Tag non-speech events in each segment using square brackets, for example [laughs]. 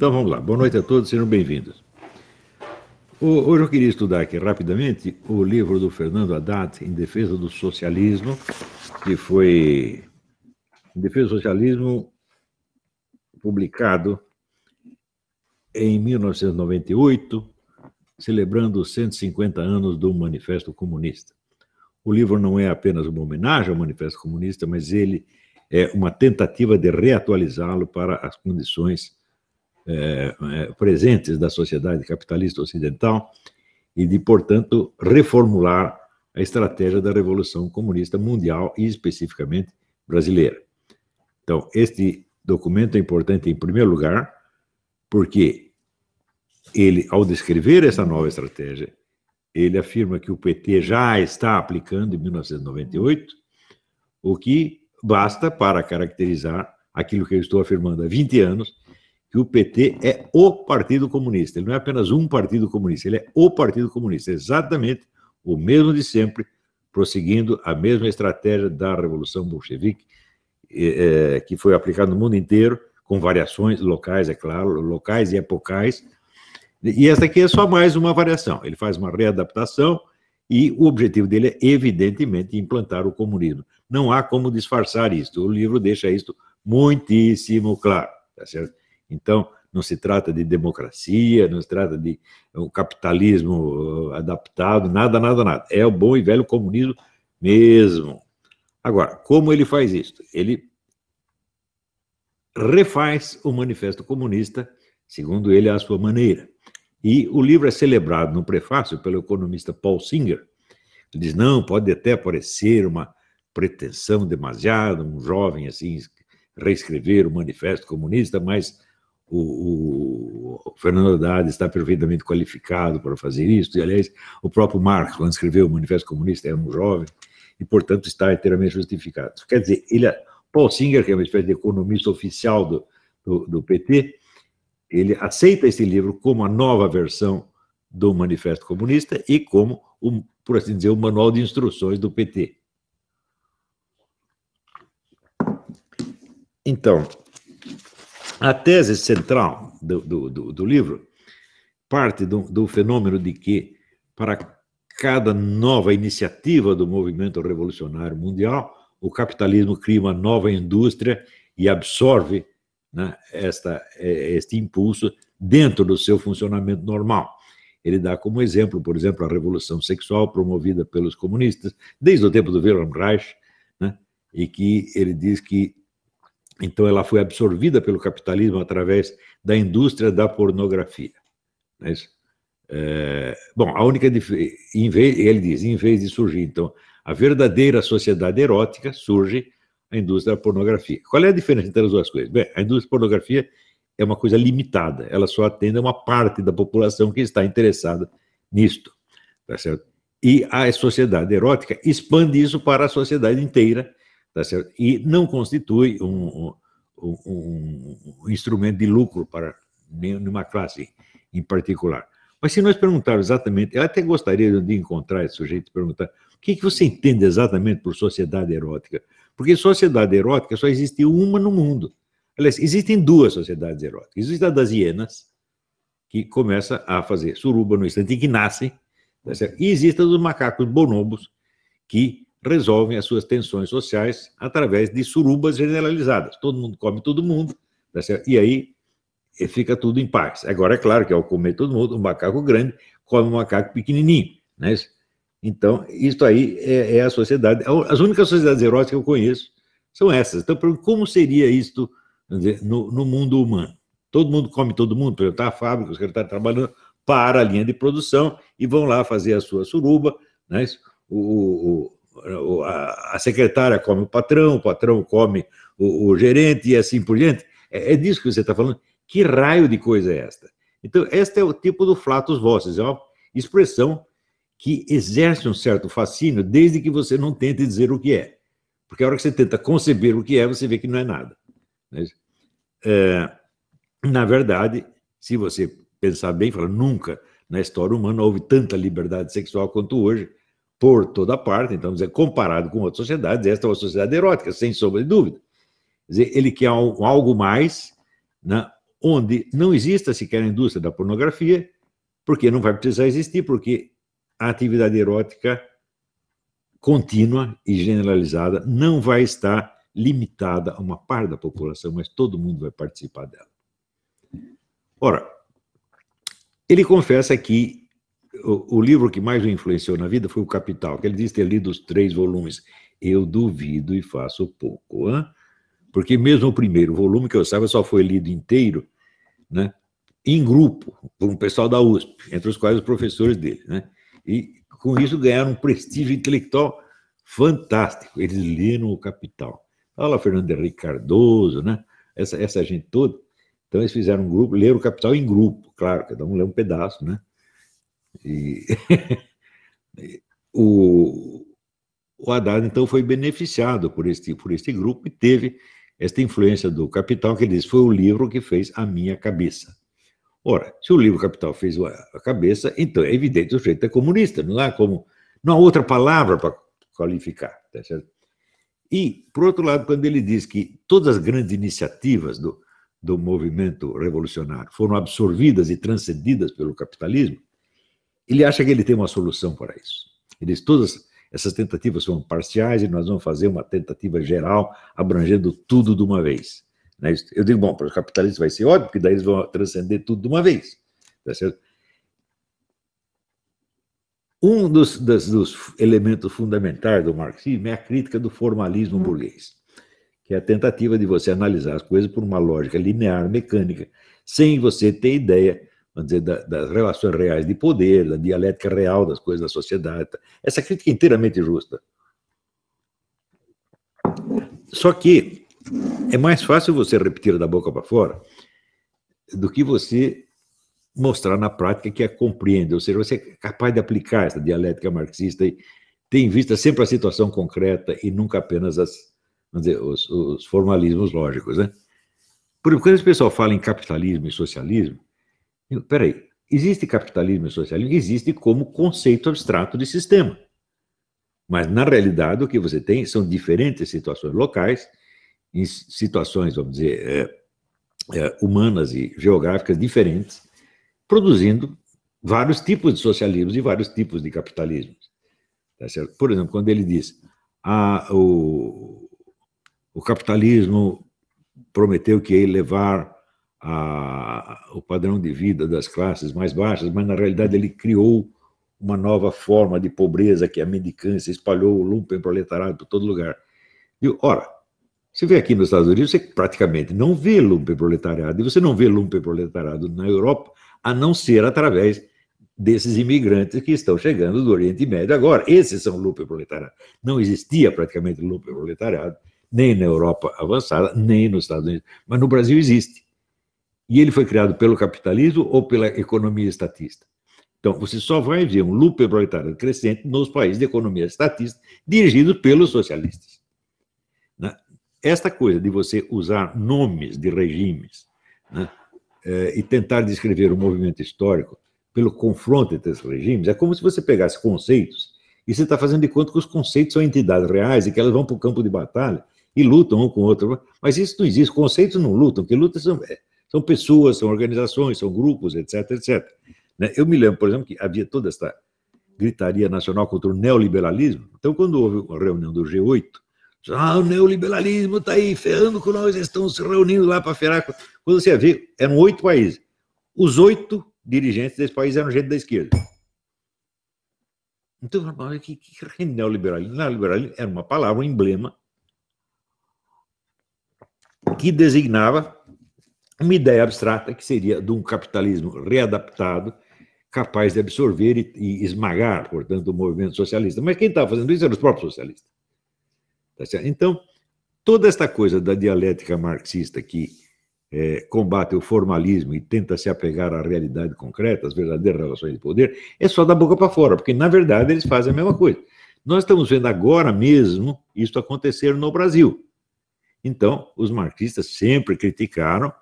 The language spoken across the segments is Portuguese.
Então vamos lá. Boa noite a todos, sejam bem-vindos. Hoje eu queria estudar aqui rapidamente o livro do Fernando Haddad em defesa do socialismo, que foi em defesa do socialismo publicado em 1998, celebrando os 150 anos do Manifesto Comunista. O livro não é apenas uma homenagem ao Manifesto Comunista, mas ele é uma tentativa de reatualizá-lo para as condições é, é, presentes da sociedade capitalista ocidental e de, portanto, reformular a estratégia da Revolução Comunista Mundial e, especificamente, brasileira. Então, este documento é importante, em primeiro lugar, porque ele, ao descrever essa nova estratégia, ele afirma que o PT já está aplicando em 1998, o que basta para caracterizar aquilo que eu estou afirmando há 20 anos, que o PT é o Partido Comunista. Ele não é apenas um Partido Comunista, ele é o Partido Comunista, exatamente o mesmo de sempre, prosseguindo a mesma estratégia da Revolução Bolchevique, eh, eh, que foi aplicada no mundo inteiro, com variações locais, é claro, locais e epocais. E essa aqui é só mais uma variação. Ele faz uma readaptação e o objetivo dele é, evidentemente, implantar o comunismo. Não há como disfarçar isto. O livro deixa isto muitíssimo claro, tá certo? Então, não se trata de democracia, não se trata de é, um capitalismo ah, adaptado, nada, nada, nada. É o bom e velho comunismo mesmo. Agora, como ele faz isso? Ele refaz o Manifesto Comunista, segundo ele, à sua maneira. E o livro é celebrado no prefácio pelo economista Paul Singer. Ele diz: não, pode até parecer uma pretensão demasiada, um jovem assim reescrever o Manifesto Comunista, mas o, o Fernando Haddad está perfeitamente qualificado para fazer isso, e aliás, o próprio Marx, quando escreveu o Manifesto Comunista, era um jovem, e portanto está inteiramente justificado. Quer dizer, ele, Paul Singer, que é uma espécie de economista oficial do, do, do PT, ele aceita esse livro como a nova versão do Manifesto Comunista e como, por assim dizer, o manual de instruções do PT. Então, a tese central do, do, do, do livro parte do, do fenômeno de que, para cada nova iniciativa do movimento revolucionário mundial, o capitalismo cria uma nova indústria e absorve né, esta, é, este impulso dentro do seu funcionamento normal. Ele dá como exemplo, por exemplo, a revolução sexual promovida pelos comunistas desde o tempo do Wilhelm Reich, né, e que ele diz que então, ela foi absorvida pelo capitalismo através da indústria da pornografia. É, é, bom, a única em vez, ele diz, em vez de surgir, então, a verdadeira sociedade erótica surge a indústria da pornografia. Qual é a diferença entre as duas coisas? Bem, a indústria da pornografia é uma coisa limitada, ela só atende a uma parte da população que está interessada nisto, tá certo? E a sociedade erótica expande isso para a sociedade inteira, Tá e não constitui um, um, um, instrumento de lucro para nenhuma classe em particular. Mas se nós perguntarmos exatamente, eu até gostaria de encontrar esse sujeito e perguntar o que, que você entende exatamente por sociedade erótica? Porque sociedade erótica só existe uma no mundo. Aliás, existem duas sociedades eróticas. Existe a das hienas, que começa a fazer suruba no instante em que nasce, tá e existe a dos macacos bonobos, que resolvem as suas tensões sociais através de surubas generalizadas. Todo mundo come todo mundo, tá e aí fica tudo em paz. Agora, é claro que ao comer todo mundo, um macaco grande come um macaco pequenininho. Né? Então, isso aí é, é, a sociedade. As únicas sociedades eróticas que eu conheço são essas. Então, como seria isto dizer, no, no, mundo humano? Todo mundo come todo mundo, por exemplo, está a fábrica, os caras estão tá trabalhando para a linha de produção e vão lá fazer a sua suruba, né? o, o a, secretária come o patrão, o patrão come o, o gerente e assim por diante. É, é disso que você está falando. Que raio de coisa é esta? Então, este é o tipo do flatus vossos, é uma expressão que exerce um certo fascínio, desde que você não tente dizer o que é. Porque a hora que você tenta conceber o que é, você vê que não é nada. Né? É, na verdade, se você pensar bem, fala, nunca na história humana houve tanta liberdade sexual quanto hoje, por toda parte, então, dizer, comparado com outras sociedades, esta é uma sociedade erótica, sem sombra de dúvida. Quer dizer, ele quer algo mais, né, onde não exista sequer a indústria da pornografia, porque não vai precisar existir, porque a atividade erótica contínua e generalizada não vai estar limitada a uma parte da população, mas todo mundo vai participar dela. Ora, ele confessa que o, o, livro que mais me influenciou na vida foi O Capital, que ele diz ter lido os três volumes. Eu duvido e faço pouco, hein? porque mesmo o primeiro volume, que eu saiba, só foi lido inteiro, né? em grupo, por um pessoal da USP, entre os quais os professores dele. Né? E com isso ganharam um prestígio intelectual fantástico. Eles leram o Capital. Olha lá, Fernando Henrique Cardoso, né? essa, essa gente toda. Então eles fizeram um grupo, leram o Capital em grupo, claro, cada um lê um pedaço, né? E [laughs] o, o Haddad, então, foi beneficiado por este, por este grupo e teve esta influência do Capital, que ele diz, foi o livro que fez a minha cabeça. Ora, se o livro Capital fez a cabeça, então é evidente que o jeito é comunista, não há como, não há outra palavra para qualificar, tá certo? E, por outro lado, quando ele diz que todas as grandes iniciativas do, do movimento revolucionário foram absorvidas e transcendidas pelo capitalismo, ele acha que ele tem uma solução para isso. Ele diz: todas essas tentativas são parciais e nós vamos fazer uma tentativa geral, abrangendo tudo de uma vez. Né? Eu digo: bom, para os capitalistas vai ser ótimo, porque daí eles vão transcender tudo de uma vez. Tá certo? Um dos, dos, dos, elementos fundamentais do marxismo é a crítica do formalismo hum. burguês, que é a tentativa de você analisar as coisas por uma lógica linear, mecânica, sem você ter ideia vamos dizer, da, das relações reais de poder, da dialética real das coisas da sociedade. Tá? Essa crítica é inteiramente justa. Só que é mais fácil você repetir da boca para fora do que você mostrar na prática que a compreende, ou seja, você é capaz de aplicar essa dialética marxista e tem em vista sempre a situação concreta e nunca apenas as, dizer, os, os, formalismos lógicos. Né? Por quando o pessoal fala em capitalismo e socialismo, Peraí, existe capitalismo e socialismo? Existe como conceito abstrato de sistema. Mas, na realidade, o que você tem são diferentes situações locais, em situações, vamos dizer, é, é, humanas e geográficas diferentes, produzindo vários tipos de socialismos e vários tipos de capitalismos. Tá Por exemplo, quando ele diz ah, o, o capitalismo prometeu que ia levar a, o padrão de vida das classes mais baixas, mas na realidade ele criou uma nova forma de pobreza que é a mendicância espalhou o lumpen proletariado por todo lugar. E, ora, você vê aqui nos Estados Unidos, você praticamente não vê lumpen proletariado, e você não vê lumpen proletariado na Europa, a não ser através desses imigrantes que estão chegando do Oriente Médio agora. Esses são lumpen proletariado. Não existia praticamente lumpen proletariado, nem na Europa avançada, nem nos Estados Unidos, mas no Brasil existe. E ele foi criado pelo capitalismo ou pela economia estatista? Então, você só vai ver um loop proletário crescente nos países de economia estatista, dirigidos pelos socialistas. Né? Esta coisa de você usar nomes de regimes né, é, e tentar descrever o um movimento histórico pelo confronto entre esses regimes é como se você pegasse conceitos e você está fazendo de conta que os conceitos são entidades reais e que elas vão para o campo de batalha e lutam um com o outro. Mas isso não existe. Conceitos não lutam, que luta são, é, são pessoas, são organizações, são grupos, etc, etc. Né? Eu me lembro, por exemplo, que havia toda essa gritaria nacional contra o neoliberalismo. Então, quando houve uma reunião do G8, ah, o neoliberalismo está aí ferrando com nós, eles estão se reunindo lá para ferrar. Quando você vê, eram oito países. Os oito dirigentes desse país eram gente da esquerda. Então, o que, que é neoliberalismo? Neoliberalismo era uma palavra, um emblema, que designava uma ideia abstrata que seria de um capitalismo readaptado, capaz de absorver e, e esmagar, portanto, o movimento socialista. Mas quem estava fazendo isso eram os próprios socialistas. Tá então, toda esta coisa da dialética marxista que é, combate o formalismo e tenta se apegar à realidade concreta, às verdadeiras relações de poder, é só da boca para fora, porque, na verdade, eles fazem a mesma coisa. Nós estamos vendo agora mesmo isso acontecer no Brasil. Então, os marxistas sempre criticaram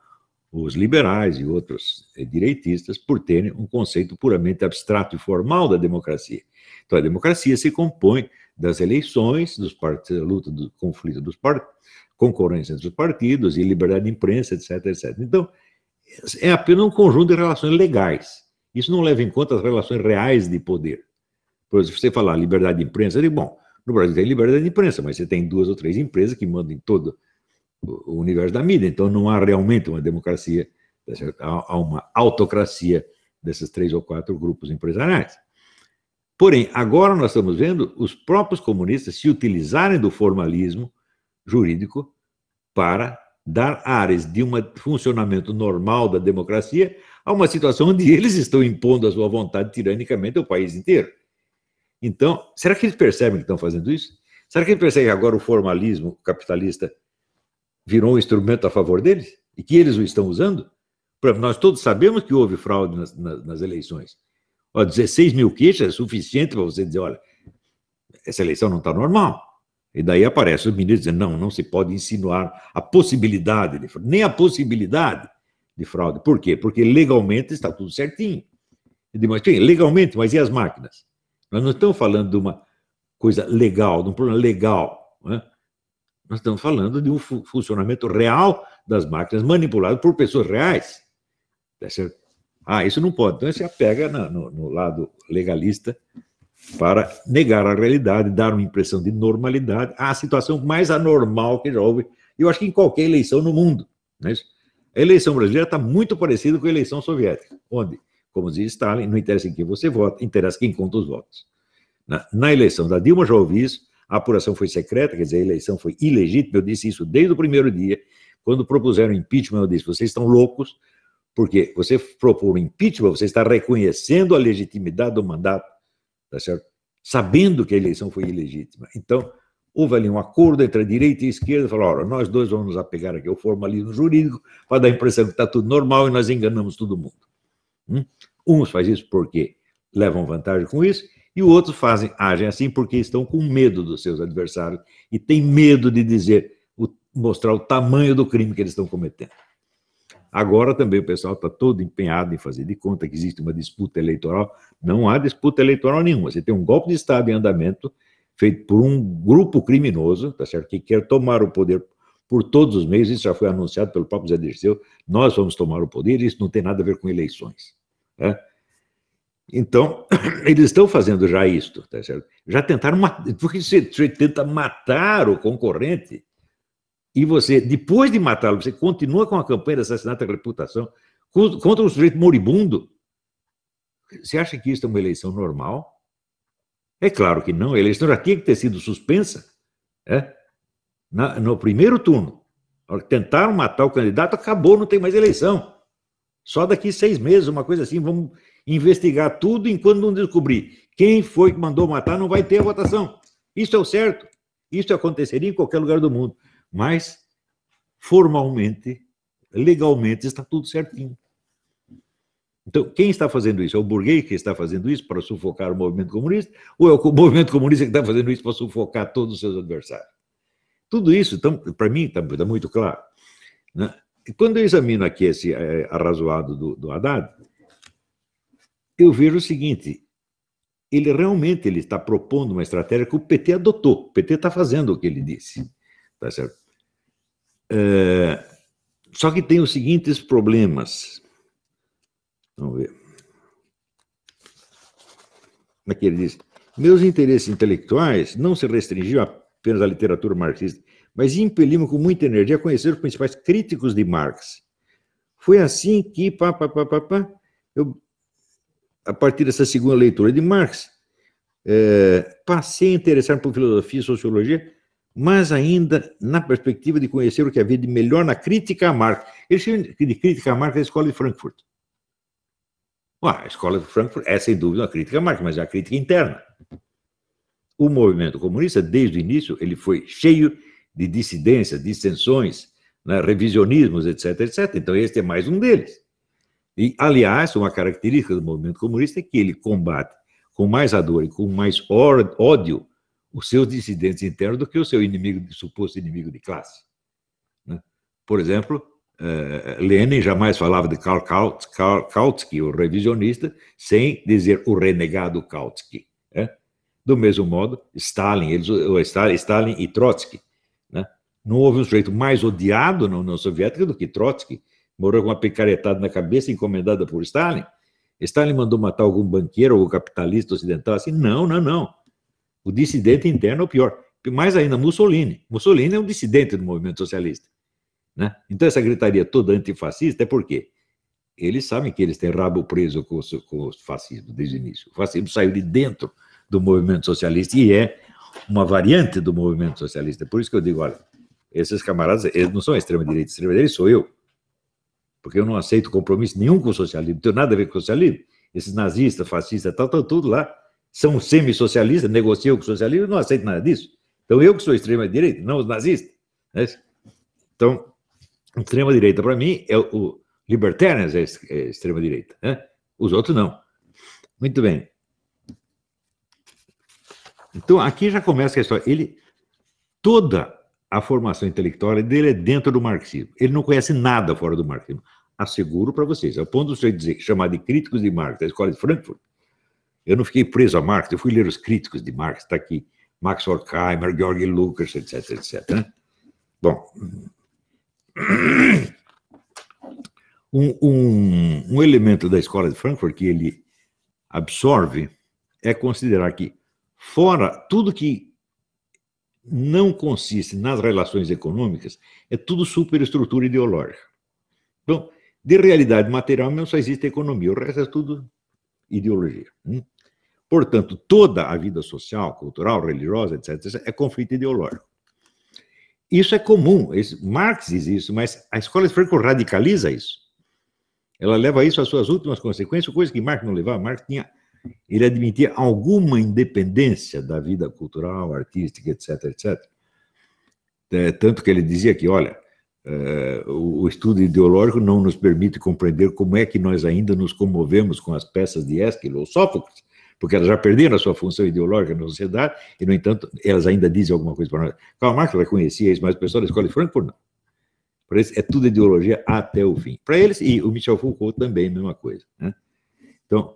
os liberais e outros eh, direitistas por terem um conceito puramente abstrato e formal da democracia. Então, a democracia se compõe das eleições, dos partidos, da luta do conflito dos partidos, concorrência entre os partidos e liberdade de imprensa, etc, etc. Então, é, é apenas um conjunto de relações legais. Isso não leva em conta as relações reais de poder. Por exemplo, você falar liberdade de imprensa, eu digo, bom, no Brasil tem liberdade de imprensa, mas você tem duas ou três empresas que mandam em todo o universo da mídia. Então não há realmente uma democracia, tá há uma autocracia desses três ou quatro grupos empresariais. Porém, agora nós estamos vendo os próprios comunistas se utilizarem do formalismo jurídico para dar áreas de um funcionamento normal da democracia a uma situação onde eles estão impondo a sua vontade tiranicamente ao país inteiro. Então, será que eles percebem que estão fazendo isso? Será que eles percebem agora o formalismo capitalista virou um instrumento a favor deles e que eles o estão usando? Nós todos sabemos que houve fraude nas, nas, nas eleições. Ó, 16 mil queixas é suficiente para você dizer: olha, essa eleição não está normal. E daí aparece o ministro dizendo: não, não se pode insinuar a possibilidade, de, fraude, nem a possibilidade de fraude. Por quê? Porque legalmente está tudo certinho. Eu digo, mas, legalmente, mas e as máquinas? Nós não estamos falando de uma coisa legal, de um problema legal. Né? Nós estamos falando de um fu funcionamento real das máquinas, manipulado por pessoas reais. Tá ah, isso não pode. Então, você apega na, no, no lado legalista para negar a realidade, dar uma impressão de normalidade à situação mais anormal que já houve. Eu acho que em qualquer eleição no mundo. Não é isso? A eleição brasileira está muito parecida com a eleição soviética, onde, como dizia Stalin, não interessa em quem você vota, interessa quem conta os votos. Na, na eleição da Dilma já ouvi isso, a apuração foi secreta, quer dizer, a eleição foi ilegítima, eu disse isso desde o primeiro dia. Quando propuseram impeachment, eu disse: vocês estão loucos, porque você propôs impeachment, você está reconhecendo a legitimidade do mandato, tá certo? Sabendo que a eleição foi ilegítima. Então, houve ali um acordo entre a direita e a esquerda, falaram, olha, nós dois vamos nos apegar aqui ao formalismo jurídico para dar a impressão que está tudo normal e nós enganamos todo mundo. Hum? Uns fazem isso porque levam vantagem com isso, e outros fazem, agem assim porque estão com medo dos seus adversários e têm medo de dizer, mostrar o tamanho do crime que eles estão cometendo. Agora também o pessoal está todo empenhado em fazer de conta que existe uma disputa eleitoral. Não há disputa eleitoral nenhuma. Você tem um golpe de Estado em andamento feito por um grupo criminoso, tá certo? que quer tomar o poder por todos os meios. Isso já foi anunciado pelo próprio Zé Dirceu. Nós vamos tomar o poder. Isso não tem nada a ver com eleições. Né? Então, [clears throat] eles estão fazendo já isto, tá certo? Já tentaram, porque você, você tenta matar o concorrente e você, depois de matá-lo, você continua com a campanha de assassinato da reputação contra um sujeito moribundo. Você acha que isso é uma eleição normal? É claro que não, a eleição já tinha que ter sido suspensa é? Na, no primeiro turno. Tentaram matar o candidato, acabou, não tem mais eleição. Só daqui seis meses, uma coisa assim, vamos investigar tudo enquanto não descobrir quem foi que mandou matar, não vai ter a votação. Isso é o certo. Isso aconteceria em qualquer lugar do mundo. Mas, formalmente, legalmente, está tudo certinho. Então, quem está fazendo isso? É o burguês que está fazendo isso para sufocar o movimento comunista? Ou é o movimento comunista que está fazendo isso para sufocar todos os seus adversários? Tudo isso, então, para mim, está muito claro. Né? E quando eu examino aqui esse eh, arrazoado do, do Haddad, eu vejo o seguinte: ele realmente ele está propondo uma estratégia que o PT adotou. O PT está fazendo o que ele disse, tá certo? É, só que tem os seguintes problemas. Vamos ver. Aqui é ele diz: meus interesses intelectuais não se restringiam apenas à literatura marxista, mas impeliam com muita energia a conhecer os principais críticos de Marx. Foi assim que pá, pá, pá, pá, pá, eu a partir dessa segunda leitura de Marx, é, passei a interessar por filosofia e sociologia, mas ainda na perspectiva de conhecer o que havia de melhor na crítica a Marx. Ele chamam de crítica a Marx a escola de Frankfurt. a escola de Frankfurt é, sem dúvida, uma crítica a Marx, mas é a crítica interna. O movimento comunista, desde o início, ele foi cheio de dissidências, dissensões, né, revisionismos, etc, etc. Então, este é mais um deles. E, aliás, uma característica do movimento comunista é que ele combate com mais ardor e com mais ódio os seus dissidentes internos do que o seu inimigo, suposto inimigo de classe. Né? Por exemplo, eh, Lenin jamais falava de Karl Kautsky, o revisionista, sem dizer o renegado Kautsky. Né? Do mesmo modo, Stalin, eles, Stalin e Trotsky. Né? Não houve um sujeito mais odiado na União Soviética do que Trotsky, morreu com uma picaretada na cabeça encomendada por Stalin? Stalin mandou matar algum banqueiro ou capitalista ocidental assim? Não, não, não. O dissidente interno é o pior. Mais ainda, Mussolini. Mussolini é um dissidente do movimento socialista. Né? Então, essa gritaria toda antifascista é por quê? Eles sabem que eles têm rabo preso com, com o fascismo desde o início. O fascismo saiu de dentro do movimento socialista e é uma variante do movimento socialista. Por isso que eu digo, olha, esses camaradas, eles não são extrema-direita, extrema-direita sou eu porque eu não aceito compromisso nenhum com o socialismo, não tenho nada a ver com o socialismo. Esses nazistas, fascistas, tal, tal, tudo lá, são semi-socialistas, negociam com o socialismo, eu não aceito nada disso. Então, eu que sou extrema-direita, não os nazistas. Né? Então, extrema-direita para mim é o libertarians é, é, extrema-direita, né? os outros não. Muito bem. Então, aqui já começa a história. Ele, toda a formação intelectual dele é dentro do marxismo. Ele não conhece nada fora do marxismo asseguro para vocês, ao ponto de dizer, chamar de críticos de Marx da Escola de Frankfurt, eu não fiquei preso a Marx, eu fui ler os críticos de Marx, está aqui, Max Horkheimer, Georg Lucas, etc, etc. Né? Bom, um, um, um elemento da Escola de Frankfurt que ele absorve é considerar que, fora tudo que não consiste nas relações econômicas, é tudo superestrutura ideológica. Então, de realidade material mesmo só existe economia, o resto é tudo ideologia. Hum? Portanto, toda a vida social, cultural, religiosa, etc., é conflito ideológico. Isso é comum. Marx diz isso, mas a escola de Franco radicaliza isso. Ela leva isso às suas últimas consequências, coisa que Marx não levava. Marx tinha, ele admitia alguma independência da vida cultural, artística, etc., etc. É, tanto que ele dizia que, olha, Uh, o, estudo ideológico não nos permite compreender como é que nós ainda nos comovemos com as peças de Esquilo ou Sófocles, porque elas já perderam a sua função ideológica na sociedade, e, no entanto, elas ainda dizem alguma coisa para nós. Karl Marx já conhecia isso, mas o pessoal da escola de Frankfurt não. Para eles é tudo ideologia até o fim. Para eles, e o Michel Foucault também, mesma coisa. Né? Então,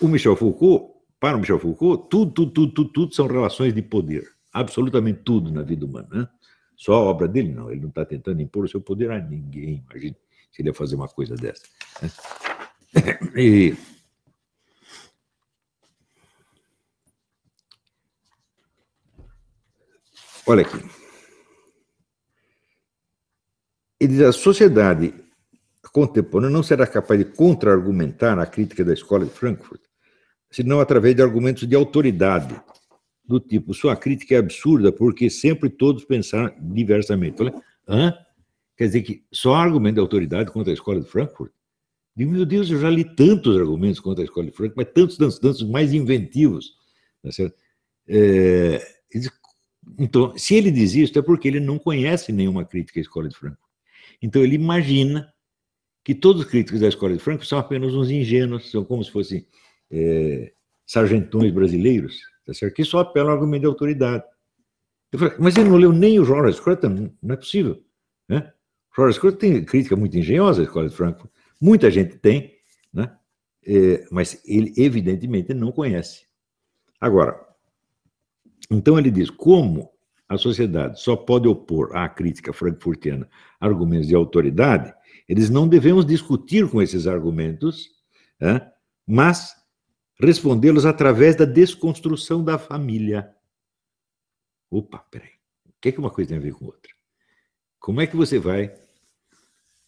o Michel Foucault, para o Michel Foucault, tudo, tudo, tudo, tudo, tudo são relações de poder. Absolutamente tudo na vida humana. Né? Só a obra dele, não. Ele não está tentando impor o seu poder a ninguém. Imagina se ele ia fazer uma coisa dessa. Né? [coughs] E. Olha aqui. Ele diz: a sociedade contemporânea não será capaz de contra-argumentar a crítica da escola de Frankfurt, senão através de argumentos de autoridade do tipo, sua crítica é absurda porque sempre todos pensaram diversamente. Falei, hã? Quer dizer que só argumento de autoridade contra a escola de Frankfurt? Digo, meu Deus, eu já li tantos argumentos contra a escola de Frankfurt, mas tantos, tantos, tantos mais inventivos. Tá certo? É, então, se ele diz isso, é porque ele não conhece nenhuma crítica à escola de Frankfurt. Então, ele imagina que todos os críticos da escola de Frankfurt são apenas uns ingênuos, são como se fossem é, sargentões brasileiros, Tá certo? Que só apela ao argumento de autoridade. Eu falei, mas ele não leu nem o Jornal Scruton? Tá, não é possível. Né? O Scruton tem crítica muito engenhosa à Escola de Frankfurt. Muita gente tem, né? É, mas ele evidentemente não conhece. Agora, então ele diz como a sociedade só pode opor à crítica frankfurtiana argumentos de autoridade, eles não devemos discutir com esses argumentos, né? mas respondê-los através da desconstrução da família. Opa, peraí. O que, é que uma coisa tem a ver com outra? Como é que você vai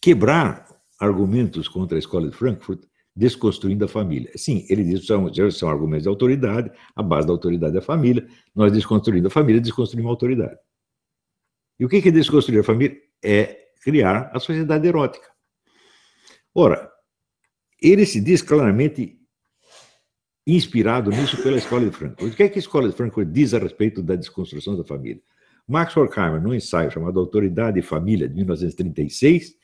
quebrar argumentos contra a escola de Frankfurt desconstruindo a família? Sim, ele diz que são, são argumentos de autoridade, a base da autoridade é a família, nós desconstruindo a família, desconstruímos a autoridade. E o que é, é desconstruir a família? É criar a sociedade erótica. Ora, ele se diz claramente inspirado nisso pela escola de Frankfurt. O que é que a escola de Frankfurt diz a respeito da desconstrução da família? Max Horkheimer, num ensaio chamado Autoridade e Família, de 1936,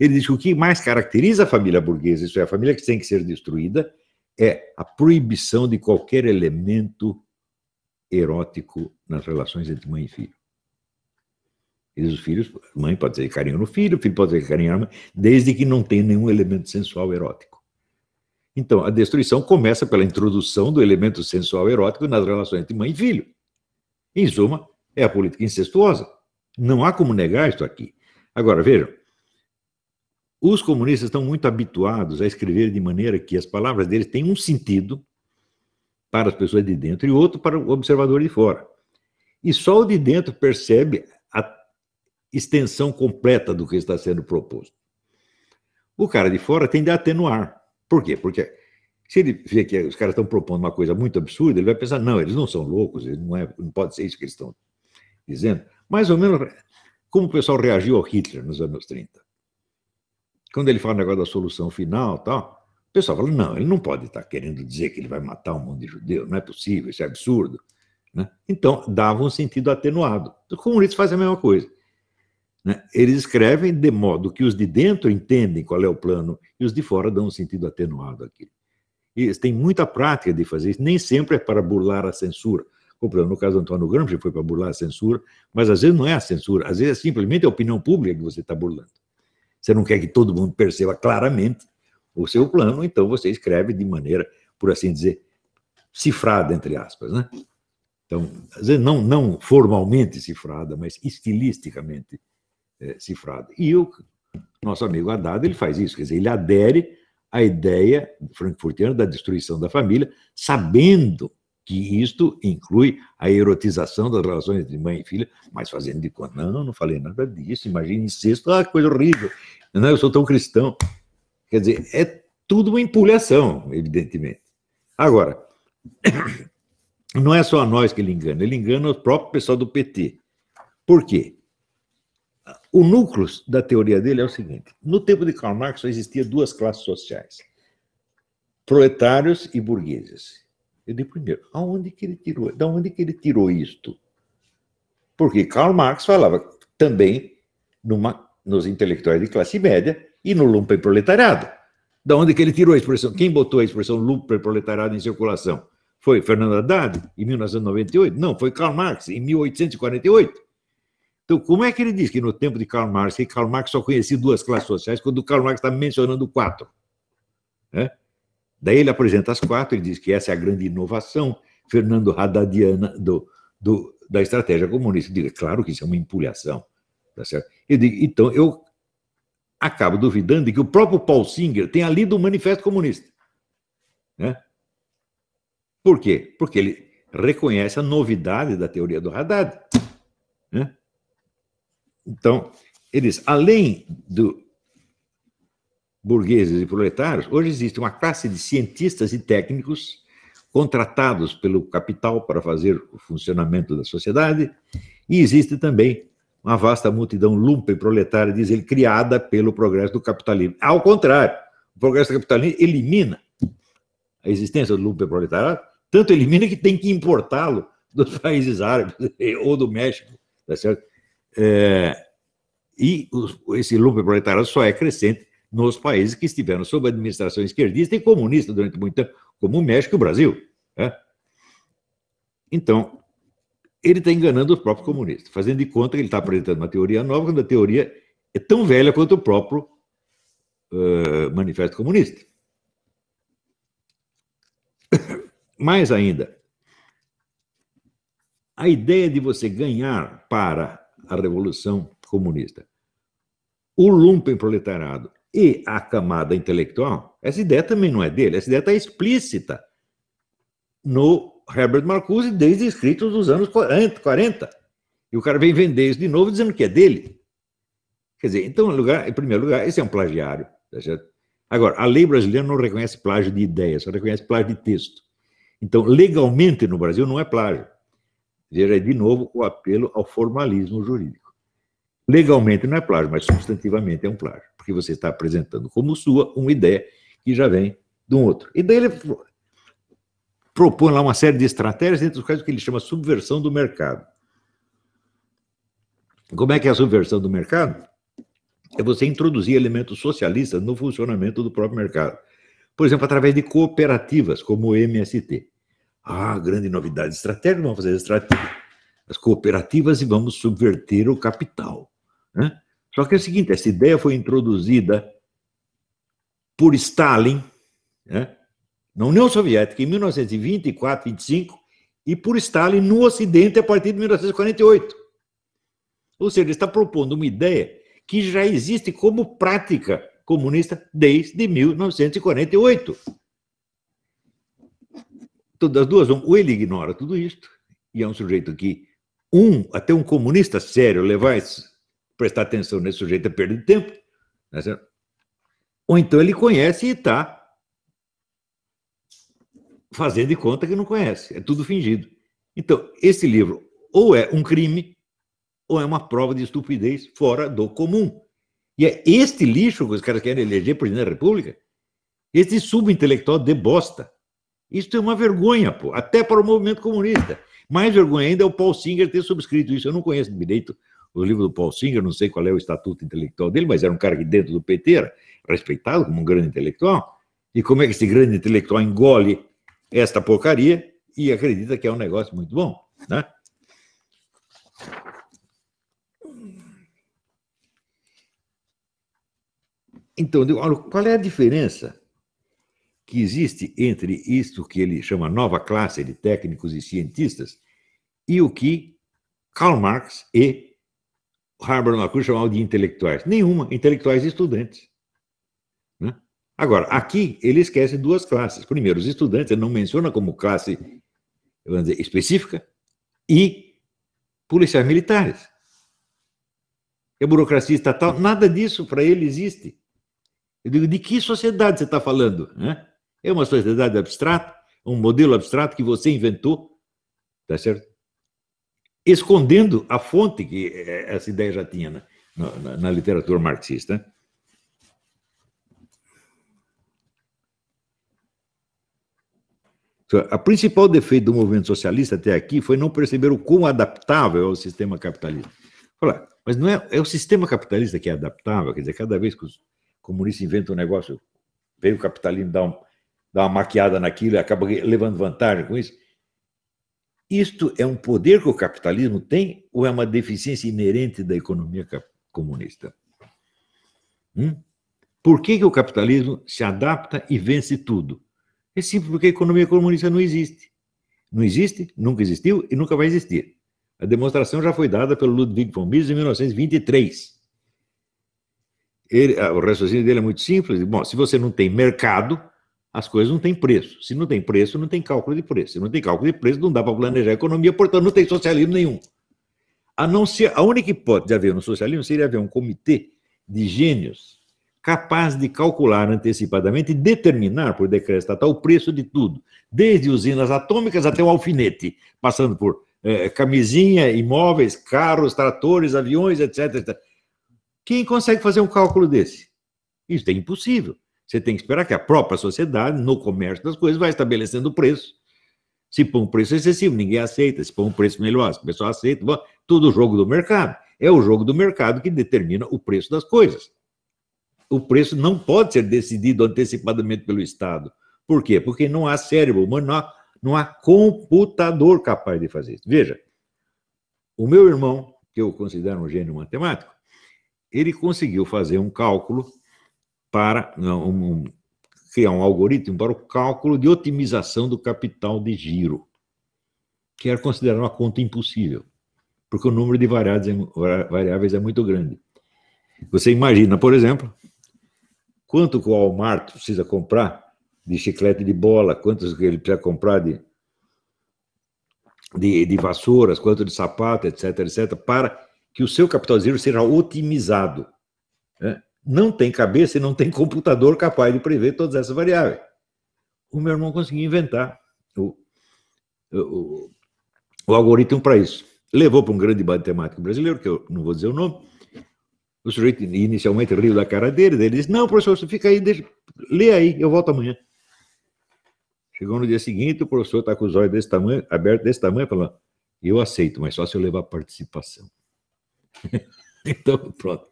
ele diz que o que mais caracteriza a família burguesa, isso é, a família que tem que ser destruída, é a proibição de qualquer elemento erótico nas relações entre mãe e filho. E os filhos, mãe pode ter carinho no filho, o filho pode ter carinho na mãe, desde que não tenha nenhum elemento sensual erótico. Então, a destruição começa pela introdução do elemento sensual erótico nas relações entre mãe e filho. Em suma, é a política incestuosa. Não há como negar isto aqui. Agora, vejam, os comunistas estão muito habituados a escrever de maneira que as palavras deles têm um sentido para as pessoas de dentro e outro para o observador de fora. E só o de dentro percebe a extensão completa do que está sendo proposto. O cara de fora tende a atenuar. Por quê? Porque se ele vê que os caras estão propondo uma coisa muito absurda, ele vai pensar, não, eles não são loucos, não, é, não pode ser isso que eles estão dizendo. Mais ou menos como o pessoal reagiu ao Hitler nos anos 30. Quando ele fala o negócio da solução final tal, o pessoal fala, não, ele não pode estar tá querendo dizer que ele vai matar um mundo de judeu, não é possível, isso é absurdo. Né? Então, dava um sentido atenuado. Os então, comunistas fazem a mesma coisa. Né? Eles escrevem de modo que os de dentro entendem qual é o plano e os de fora dão um sentido atenuado àquilo. E eles têm muita prática de fazer isso, nem sempre é para burlar a censura. Como, exemplo, no caso do Antônio Gramsci foi para burlar a censura, mas às vezes não é a censura, às vezes é simplesmente a opinião pública que você está burlando. Você não quer que todo mundo perceba claramente o seu plano, então você escreve de maneira, por assim dizer, cifrada, entre aspas, né? Então, às vezes não, não formalmente cifrada, mas estilisticamente é, cifrada. E o nosso amigo Haddad ele faz isso, quer dizer, ele adere à ideia frankfurtiana da destruição da família, sabendo que isto inclui a erotização das relações de mãe e filha, mas fazendo de conta, não, não falei nada disso, imagina incesto, ah, coisa horrível, não, eu sou tão cristão. Quer dizer, é tudo uma empulhação, evidentemente. Agora, [coughs] não é só a nós que ele engana, ele engana o próprio pessoal do PT. Por quê? O núcleo da teoria dele é o seguinte: no tempo de Karl Marx só existia duas classes sociais, proletários e burgueses. Eu digo primeiro, aonde que ele tirou? Da onde que ele tirou isto? Porque Karl Marx falava também numa, nos intelectuais de classe média e no proletariado. Da onde que ele tirou a expressão? Quem botou a expressão proletariado em circulação? Foi Fernando Haddad, em 1998? Não, foi Karl Marx, em 1848. Então, como é que ele diz que no tempo de Karl Marx, que Karl Marx só conhecia duas classes sociais, quando Karl Marx está mencionando quatro? Né? Daí ele apresenta as quatro e diz que essa é a grande inovação Fernando Haddadiana do, do, da estratégia comunista. Diga, é claro que isso é uma empulhação. Tá certo? Eu digo, então, eu acabo duvidando de que o próprio Paul Singer tenha lido o Manifesto Comunista. Né? Por quê? Porque ele reconhece a novidade da teoria do Haddad. Né? Então, eles, além do burgueses e proletários, hoje existe uma classe de cientistas e técnicos contratados pelo capital para fazer o funcionamento da sociedade, e existe também uma vasta multidão lumpen proletária, diz ele, criada pelo progresso do capitalismo. Ao contrário, o progresso do capitalismo elimina a existência do lumpen proletário, tanto elimina que tem que importá-lo dos [laughs] países árabes [laughs] ou do México, tá certo? É, e esse lucro proletário só é crescente nos países que estiveram sob administração esquerdista e comunista durante muito tempo, como o México e o Brasil. Né? Então, ele está enganando os próprios comunistas, fazendo de conta que ele está apresentando uma teoria nova, quando a teoria é tão velha quanto o próprio uh, Manifesto Comunista. [coughs] Mais ainda, a ideia de você ganhar para a Revolução Comunista, o lumpen proletariado e a camada intelectual, essa ideia também não é dele, essa ideia está explícita no Herbert Marcuse desde escritos dos anos 40, E o cara vem vender isso de novo dizendo que é dele. Quer dizer, então, em, lugar, em primeiro lugar, esse é um plagiário. Tá certo? Agora, a lei brasileira não reconhece plágio de ideias, só reconhece plágio de texto. Então, legalmente no Brasil não é plágio. Veja, é de novo o apelo ao formalismo jurídico. Legalmente não é plágio, mas substantivamente é um plágio, porque você está apresentando como sua uma ideia que já vem de um outro. E daí ele propõe lá uma série de estratégias, entre os quais o que ele chama subversão do mercado. Como é que é a subversão do mercado? É você introduzir elementos socialistas no funcionamento do próprio mercado. Por exemplo, através de cooperativas, como o MST. Ah, grande novidade estratégica, vamos fazer as cooperativas e vamos subverter o capital. Né? Só que é o seguinte, essa ideia foi introduzida por Stalin né, na União Soviética em 1924, 25 e por Stalin no Ocidente a partir de 1948. Ou seja, ele está propondo uma ideia que já existe como prática comunista desde 1948. Então, das duas, ou ele ignora tudo isto, e é um sujeito que, um, até um comunista sério, levar esse, prestar atenção nesse sujeito é perda de tempo, né? ou então ele conhece e está fazendo de conta que não conhece, é tudo fingido. Então, esse livro ou é um crime, ou é uma prova de estupidez fora do comum. E é este lixo que os caras querem eleger presidente da República, este subintelectual de bosta. Isso é uma vergonha, pô, até para o movimento comunista. Mais vergonha ainda é o Paul Singer ter subscrito isso. Eu não conheço direito o livro do Paul Singer, não sei qual é o estatuto intelectual dele, mas era um cara que dentro do PT era respeitado como um grande intelectual. E como é que esse grande intelectual engole esta porcaria e acredita que é um negócio muito bom, né? Então, qual é a diferença que existe entre isto que ele chama nova classe de técnicos e cientistas e o que Karl Marx e Herbert Marcuse chamavam de intelectuais. Nenhuma, intelectuais e estudantes. Né? Agora, aqui ele esquece duas classes. Primeiro, os estudantes, ele não menciona como classe dizer, específica, e policiais militares. E a burocracia estatal, nada disso para ele existe. Eu digo, de que sociedade você está falando? Né? É uma sociedade abstrata, um modelo abstrato que você inventou, tá certo? Escondendo a fonte que eh, eh, essa ideia já tinha né, na, na, na literatura marxista. A principal defeito do movimento socialista até aqui foi não perceber o quão adaptável é o sistema capitalista. Olha, mas não é, é o sistema capitalista que é adaptável, quer dizer, cada vez que os comunistas inventam um negócio, veio o capitalismo dar um, dá uma maquiada naquilo e acaba levando vantagem com isso. Isto é um poder que o capitalismo tem ou é uma deficiência inerente da economia comunista? Hum? Por que, que o capitalismo se adapta e vence tudo? É simples porque a economia comunista não existe. Não existe, nunca existiu e nunca vai existir. A demonstração já foi dada pelo Ludwig von Mises em 1923. Ele, ah, o raciocínio dele é muito simples. Bom, se você não tem mercado, as coisas não têm preço. Se não tem preço, não tem cálculo de preço. Se não tem cálculo de preço, não dá para planejar a economia, portanto, não tem socialismo nenhum. A não ser, a única hipótese de haver no socialismo seria haver um comitê de gênios capaz de calcular antecipadamente e determinar por decreto estatal o preço de tudo, desde usinas atômicas até o alfinete, passando por eh, camisinha, imóveis, carros, tratores, aviões, etc, etc. Quem consegue fazer um cálculo desse? Isso é impossível. Você tem que esperar que a própria sociedade, no comércio das coisas, vai estabelecendo o preço. Se põe um preço excessivo, ninguém aceita. Se põe um preço melhor, o pessoal aceita. Bom, tudo jogo do mercado. É o jogo do mercado que determina o preço das coisas. O preço não pode ser decidido antecipadamente pelo Estado. Por quê? Porque não há cérebro humano, não há, não há computador capaz de fazer isso. Veja, o meu irmão, que eu considero um gênio matemático, ele conseguiu fazer um cálculo para um, criar um algoritmo para o cálculo de otimização do capital de giro, que era considerado uma conta impossível, porque o número de variáveis é, é muito grande. Você imagina, por exemplo, quanto o Walmart precisa comprar de chiclete de bola, quantos ele precisa comprar de, de, de vassouras, quanto de sapato, etc., etc., para que o seu capital de giro seja otimizado. Né? não tem cabeça e não tem computador capaz de prever todas essas variáveis. O meu irmão conseguiu inventar o, o, o algoritmo para isso. Levou para um grande matemático brasileiro, que eu não vou dizer o nome. O sujeito inicialmente riu da cara dele, ele disse: Não, professor, você fica aí, deixa, lê aí, eu volto amanhã. Chegou no dia seguinte, o professor está com os olhos desse tamanho, aberto desse tamanho, falando: Eu aceito, mas só se eu levar participação. [laughs] então, pronto.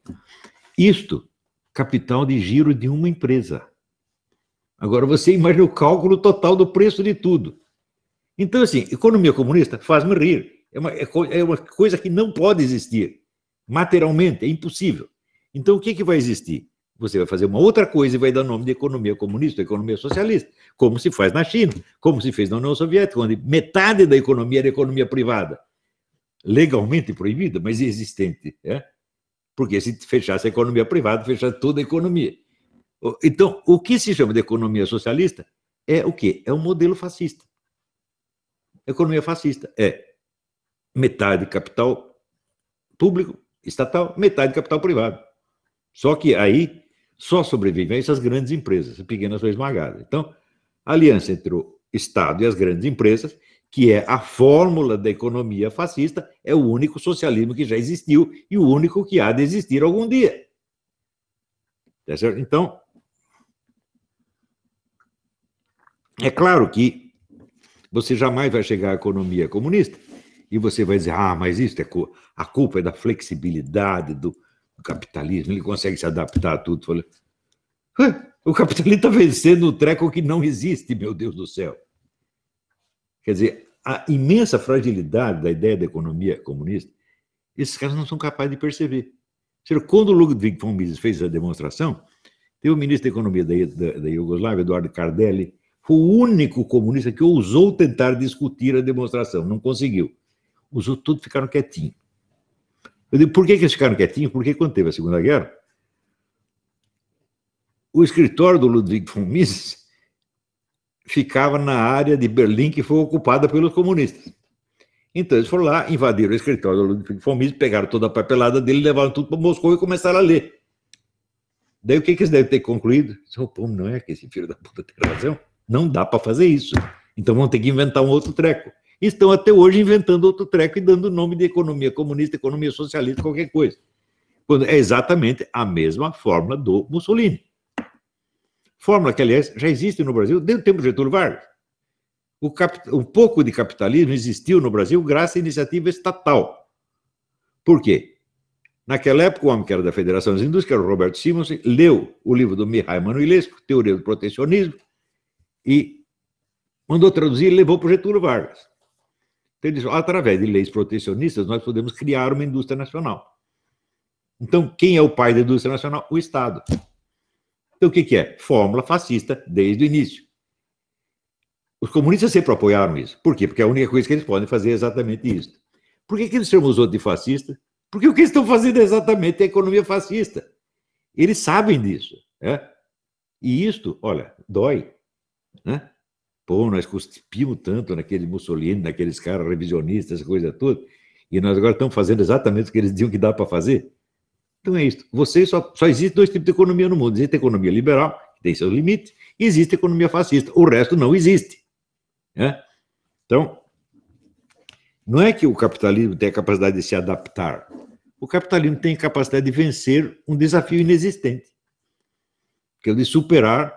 Isto capital de giro de uma empresa. Agora você imagina o cálculo total do preço de tudo. Então, assim, economia comunista faz-me rir. É uma, é, é uma coisa que não pode existir. Materialmente, é impossível. Então, o que, que vai existir? Você vai fazer uma outra coisa e vai dar nome de economia comunista, economia socialista, como se faz na China, como se fez na União Soviética, onde metade da economia era economia privada, legalmente proibida, mas existente. É? porque se fechasse a economia privada, fechasse toda a economia. Então, o que se chama de economia socialista é o quê? É um modelo fascista. Economia fascista é metade capital público, estatal, metade capital privado. Só que aí só sobrevivem essas grandes empresas, as pequenas são esmagadas. Então, a aliança entre o Estado e as grandes empresas que é a fórmula da economia fascista, é o único socialismo que já existiu e o único que há de existir algum dia. Tá então, é claro que você jamais vai chegar à economia comunista e você vai dizer, ah, mas isso é a culpa é da flexibilidade do, capitalismo, ele consegue se adaptar a tudo. Falei, o capitalismo está vencendo o treco que não existe, meu Deus do céu. Quer dizer, a imensa fragilidade da ideia da economia comunista, esses caras não são capazes de perceber. Quando o Ludwig von Mises fez a demonstração, teve o ministro da Economia da, da, da Iugoslávia, Eduardo Cardelli, foi o único comunista que ousou tentar discutir a demonstração, não conseguiu. Os outros todos ficaram quietinhos. Eu digo, por que, que eles ficaram quietinhos? Porque quando teve a Segunda Guerra, o escritório do Ludwig von Mises ficava na área de Berlim que foi ocupada pelos comunistas. Então eles foram lá, invadiram o escritório do Ludwig von Mises, pegaram toda a papelada dele, levaram tudo para Moscou e começaram a ler. Daí o que, que eles devem ter concluído? O povo não é que esse filho da puta tem razão. Não dá para fazer isso. Então vão ter que inventar um outro treco. Estão até hoje inventando outro treco e dando o nome de economia comunista, economia socialista, qualquer coisa. Quando é exatamente a mesma fórmula do Mussolini. Fórmula que, aliás, já existe no Brasil desde o tempo de Getúlio Vargas. O, cap... pouco de capitalismo existiu no Brasil graças à iniciativa estatal. Por quê? Naquela época, o homem que era da Federação das Indústrias, que era o Roberto Simons, leu o livro do Mihai Manuilesco, Teoria do Protecionismo, e mandou traduzir e levou para o Getúlio Vargas. Então, ele disse, através de leis protecionistas, nós podemos criar uma indústria nacional. Então, quem é o pai da indústria nacional? O Estado. Então, o que, que é? Fórmula fascista desde o início. Os comunistas sempre apoiaram isso. Por quê? Porque é a única coisa que eles podem fazer é exatamente isso. Por que, que eles chamam os outros de fascista? Porque o que eles estão fazendo é exatamente a economia fascista. Eles sabem disso. Né? E isto, olha, dói. Né? Pô, nós cuspimos tanto naquele Mussolini, naqueles caras revisionistas, essa coisa toda, e nós agora estamos fazendo exatamente o que eles diziam que dá para fazer. Então é isso. Você só, só existem dois tipos de economia no mundo. Existe a economia liberal, que tem seus limites, e existe a economia fascista. O resto não existe. Né? Então, não é que o capitalismo tem a capacidade de se adaptar. O capitalismo tem a capacidade de vencer um desafio inexistente, que é o de superar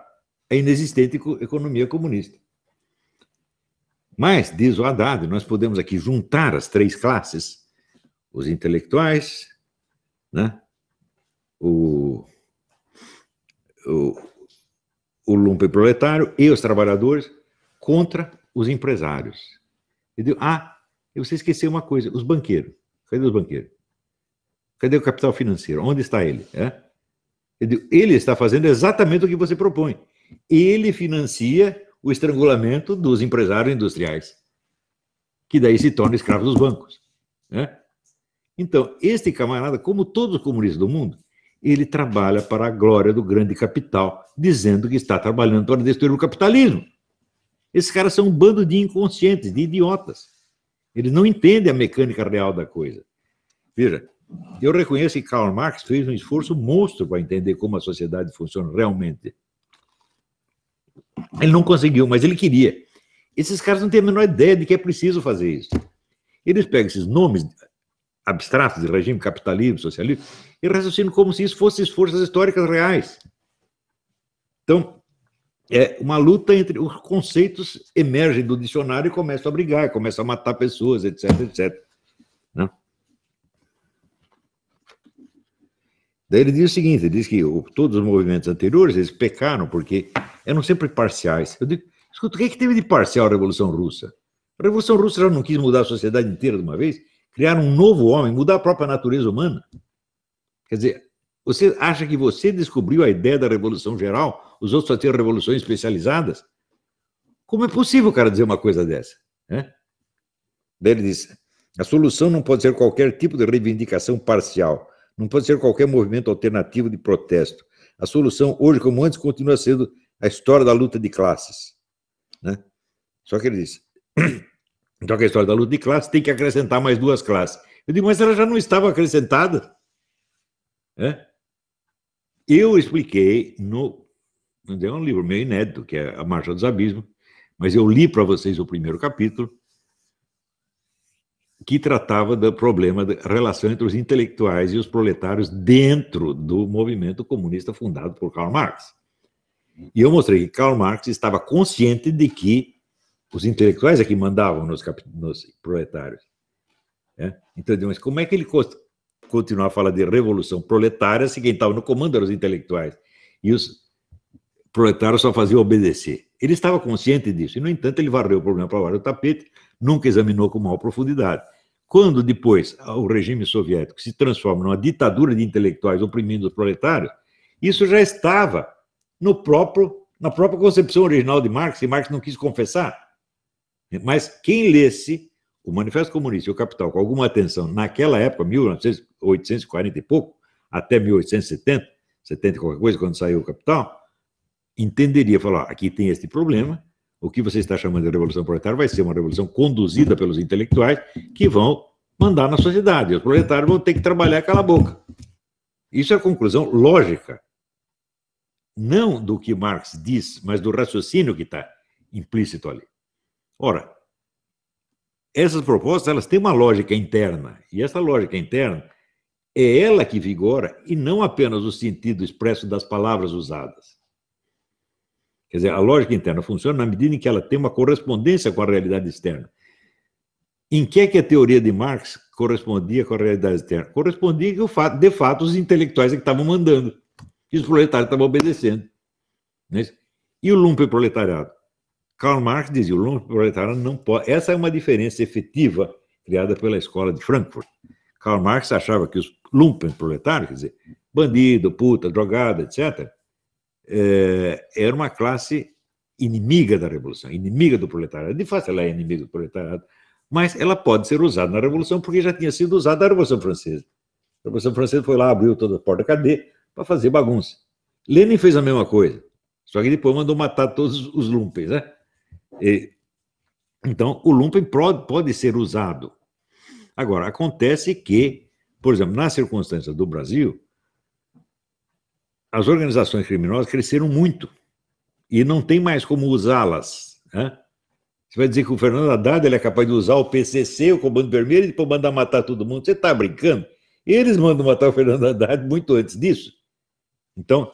a inexistente economia comunista. Mas, diz o Haddad, nós podemos aqui juntar as três classes, os intelectuais, né, o, o, o proletário e os trabalhadores contra os empresários. Entendeu? Ah, você esqueceu uma coisa, os banqueiros. Cadê os banqueiros? Cadê o capital financeiro? Onde está ele? É? Ele está fazendo exatamente o que você propõe. Ele financia o estrangulamento dos empresários industriais, que daí se torna escravo dos bancos. Né? Então, este camarada, como todos os comunistas do mundo, ele trabalha para a glória do grande capital, dizendo que está trabalhando para destruir o capitalismo. Esses caras são um bando de inconscientes, de idiotas. Eles não entendem a mecânica real da coisa. Veja, eu reconheço que Karl Marx fez um esforço monstro para entender como a sociedade funciona realmente. Ele não conseguiu, mas ele queria. Esses caras não têm a menor ideia de que é preciso fazer isso. Eles pegam esses nomes abstratos de regime capitalismo, socialismo, e raciocina como se isso fossem forças históricas reais. Então, é uma luta entre os conceitos emergem do dicionário e começam a brigar, começam a matar pessoas, etc, etc. Né? Daí ele diz o seguinte, ele diz que todos os movimentos anteriores, eles pecaram porque eram sempre parciais. Eu digo, escuta, o que, é que teve de parcial a Revolução Russa? A Revolução Russa já não quis mudar a sociedade inteira de uma vez, criar um novo homem, mudar a própria natureza humana. Quer dizer, você acha que você descobriu a ideia da revolução geral, os outros só tinham revoluções especializadas? Como é possível o cara dizer uma coisa dessa? Né? Daí ele diz: a solução não pode ser qualquer tipo de reivindicação parcial, não pode ser qualquer movimento alternativo de protesto. A solução, hoje como antes, continua sendo a história da luta de classes. Né? Só que ele diz: [clears throat] Então, a história da luta de classe tem que acrescentar mais duas classes. Eu digo, mas ela já não estava acrescentada. É? Eu expliquei no. É um livro meio inédito, que é A Marcha dos Abismos, mas eu li para vocês o primeiro capítulo, que tratava do problema da relação entre os intelectuais e os proletários dentro do movimento comunista fundado por Karl Marx. E eu mostrei que Karl Marx estava consciente de que os intelectuais é que mandavam nos, nos proletários. Né? Então, mas como é que ele continuava a falar de revolução proletária se quem estava no comando eram os intelectuais? E os proletários só faziam obedecer. Ele estava consciente disso, e, no entanto, ele varreu o problema para o tapete, nunca examinou com maior profundidade. Quando depois ah, o regime soviético se transforma numa ditadura de intelectuais oprimindo os proletários, isso já estava no próprio na própria concepção original de Marx, e Marx não quis confessar. Mas quem lesse o Manifesto Comunista e o Capital com alguma atenção naquela época, 1840 e pouco, até 1870, 70 e qualquer coisa, quando saiu o Capital, entenderia, falar, aqui tem este problema, o que você está chamando de revolução proletária vai ser uma revolução conduzida pelos intelectuais que vão mandar na sociedade. Os proletários vão ter que trabalhar aquela boca. Isso é a conclusão lógica, não do que Marx diz, mas do raciocínio que está implícito ali. Ora, essas propostas elas têm uma lógica interna, e essa lógica interna é ela que vigora e não apenas o sentido expresso das palavras usadas. Quer dizer, a lógica interna funciona na medida em que ela tem uma correspondência com a realidade externa. Em que é que a teoria de Marx correspondia com a realidade externa? Correspondia que, o fato, de fato, os intelectuais é que estavam mandando, que os proletários estavam obedecendo. Né? E o lumpen proletariado? Karl Marx dizia: o longe proletário não pode. Essa é uma diferença efetiva criada pela escola de Frankfurt. Karl Marx achava que os lumpen proletários, quer dizer, bandido, puta, drogada, etc., eh, era uma classe inimiga da revolução, inimiga do proletariado. De fato, ela é inimiga do proletariado, mas ela pode ser usada na revolução porque já tinha sido usada na Revolução Francesa. A Revolução Francesa foi lá, abriu toda a porta cadê para fazer bagunça. Lenin fez a mesma coisa, só que depois mandou matar todos os lumpens, né? Então, o lumpen pode ser usado. Agora, acontece que, por exemplo, nas circunstâncias do Brasil, as organizações criminosas cresceram muito e não tem mais como usá-las. Né? Você vai dizer que o Fernando Haddad ele é capaz de usar o PCC, o Comando Vermelho, e depois mandar matar todo mundo. Você está brincando? Eles mandam matar o Fernando Haddad muito antes disso. Então,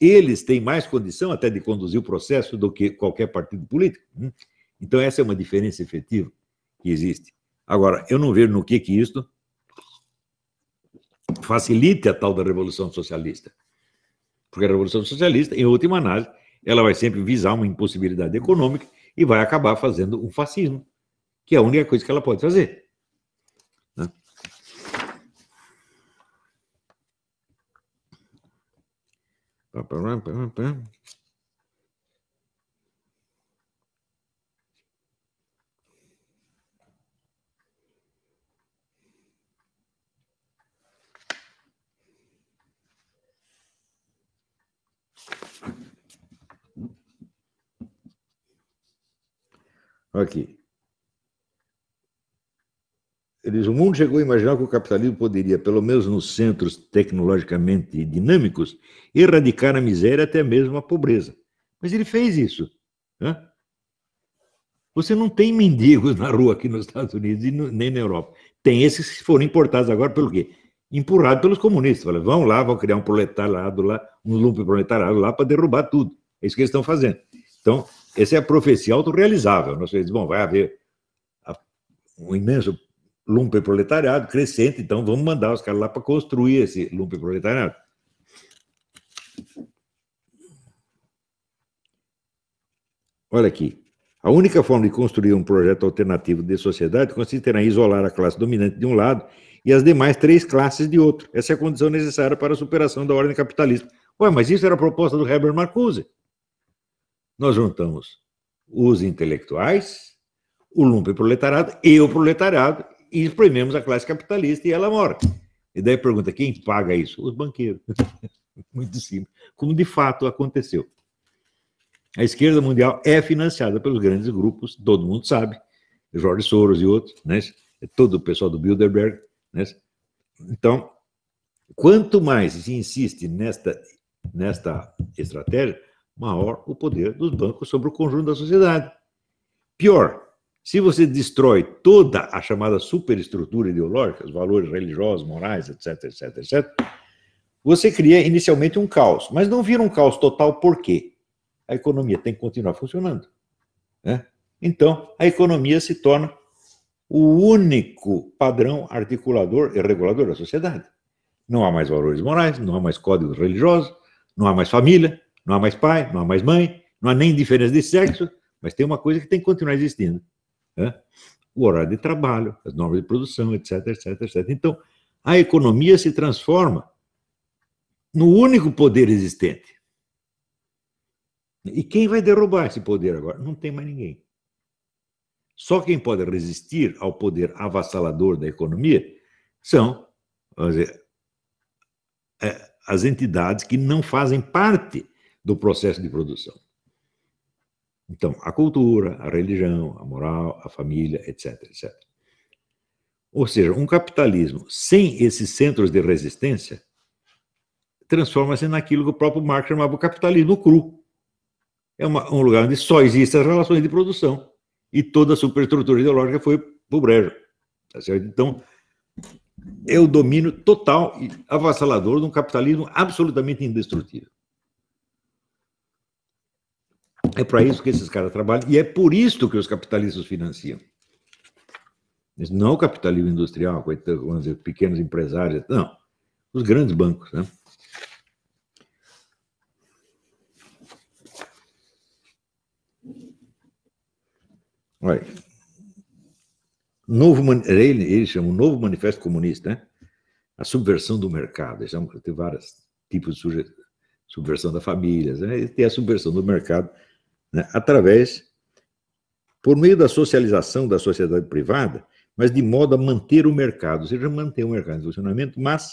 eles têm mais condição até de conduzir o processo do que qualquer partido político. Né? Então, essa é uma diferença efetiva que existe. Agora, eu não vejo no que, que isso facilite a tal da Revolução Socialista. Porque a Revolução Socialista, em última análise, ela vai sempre visar uma impossibilidade econômica e vai acabar fazendo um fascismo, que é a única coisa que ela pode fazer. Aqui. Eles, o mundo chegou a imaginar que o capitalismo poderia, pelo menos nos centros tecnologicamente dinâmicos, erradicar a miséria até mesmo a pobreza. Mas ele fez isso. Né? Você não tem mendigos na rua aqui nos Estados Unidos e no, nem na Europa. Tem esses que foram importados agora pelo quê? Empurrados pelos comunistas. vão lá, vão criar um proletariado lá, um lumpen proletariado lá para derrubar tudo. É isso que eles estão fazendo. Então, essa é a profecia autorrealizável. Nós dizemos, bom, vai haver um imenso proletariado crescente, então vamos mandar os caras lá para construir esse proletariado. Olha aqui. A única forma de construir um projeto alternativo de sociedade consiste em isolar a classe dominante de um lado e as demais três classes de outro. Essa é a condição necessária para a superação da ordem capitalista. Ué, mas isso era a proposta do Herbert Marcuse. Nós juntamos os intelectuais, o proletariado e o proletariado e exprimimos a classe capitalista e ela morre. E daí pergunta: quem paga isso? Os banqueiros. [laughs] Muito simples. Como de fato aconteceu. A esquerda mundial é financiada pelos grandes grupos, todo mundo sabe, Jorge Soros e outros, né? É todo o pessoal do Bilderberg. Né? Então, quanto mais se insiste nesta, nesta estratégia, maior o poder dos bancos sobre o conjunto da sociedade. Pior, se você destrói toda a chamada superestrutura ideológica, os valores religiosos, morais, etc, etc, etc, você cria inicialmente um caos, mas não vira um caos total porque a economia tem que continuar funcionando. Né? Então, a economia se torna o único padrão articulador e regulador da sociedade. Não há mais valores morais, não há mais códigos religiosos, não há mais família, não há mais pai, não há mais mãe, não há nem diferença de sexo, mas tem uma coisa que tem que continuar existindo, né? o horário de trabalho, as normas de produção, etc, etc, etc. Então, a economia se transforma no único poder existente. E quem vai derrubar esse poder agora? Não tem mais ninguém. Só quem pode resistir ao poder avassalador da economia são dizer, é, as entidades que não fazem parte do processo de produção. Então, a cultura, a religião, a moral, a família, etc, etc. Ou seja, um capitalismo sem esses centros de resistência transforma-se naquilo que o próprio Marx chamava o capitalismo cru. É uma, um lugar onde só existem as relações de produção e toda a superestrutura ideológica foi para o brejo. Tá então, é o domínio total e avassalador de um capitalismo absolutamente indestrutível. É para isso que esses caras trabalham e é por isso que os capitalistas financiam. não o capitalismo industrial, dizer, pequenos empresários, não. Os grandes bancos, né? Olha, novo, ele, ele chama o Novo Manifesto Comunista, né? A subversão do mercado, chama, tem vários tipos de subversão da família, né? tem a subversão do mercado, né, através, por meio da socialização da sociedade privada, mas de modo a manter o mercado, ou seja, manter o mercado em funcionamento, mas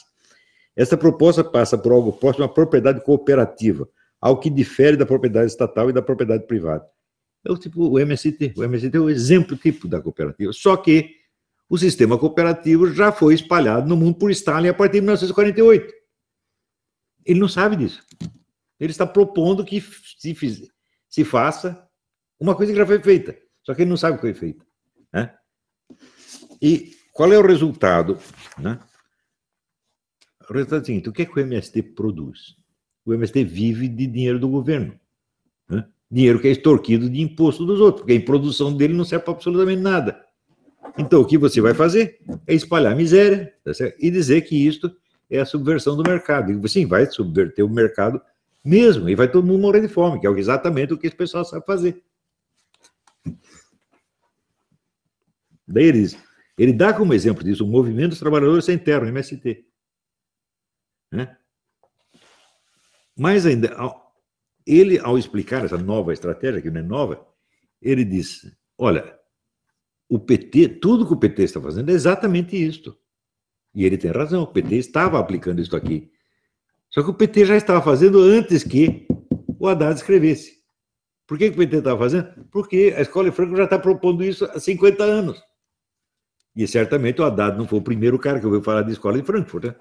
essa proposta passa por algo próximo à propriedade cooperativa, ao que difere da propriedade estatal e da propriedade privada. É o tipo o MST, o MST é o exemplo tipo da cooperativa, só que o sistema cooperativo já foi espalhado no mundo por Stalin a partir de 1948. Ele não sabe disso. Ele está propondo que se fizer, se faça uma coisa que já foi feita, só que ele não sabe o que foi feita. Né? E qual é o resultado? Né? O resultado é o seguinte: o que, é que o MST produz? O MST vive de dinheiro do governo. Né? Dinheiro que é extorquido de imposto dos outros, porque a produção dele não serve para absolutamente nada. Então, o que você vai fazer é espalhar miséria tá e dizer que isto é a subversão do mercado. E, sim, vai subverter o mercado mesmo, e vai todo mundo morrer de fome, que é exatamente o que esse pessoal sabe fazer. Daí ele dá como exemplo disso o movimento dos trabalhadores sem terra, o MST. Né? Mas ainda, ele, ao explicar essa nova estratégia, que não é nova, ele diz: olha, o PT, tudo que o PT está fazendo é exatamente isto. E ele tem razão, o PT estava aplicando isso aqui só que o PT já estava fazendo antes que o Haddad escrevesse. Por que, que o PT estava fazendo? Porque a Escola de Franco já está propondo isso há 50 anos. E certamente o Haddad não foi o primeiro cara que ouviu falar de Escola de Frankfurt, né?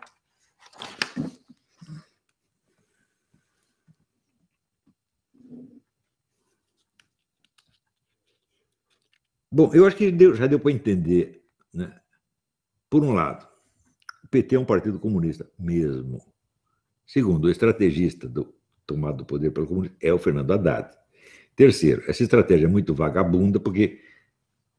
Bom, eu acho que deu, já deu para entender. Né? Por um lado, o PT é um partido comunista mesmo. Segundo, o estrategista do, tomado do poder pelo comunismo é o Fernando Haddad. Terceiro, essa estratégia é muito vagabunda porque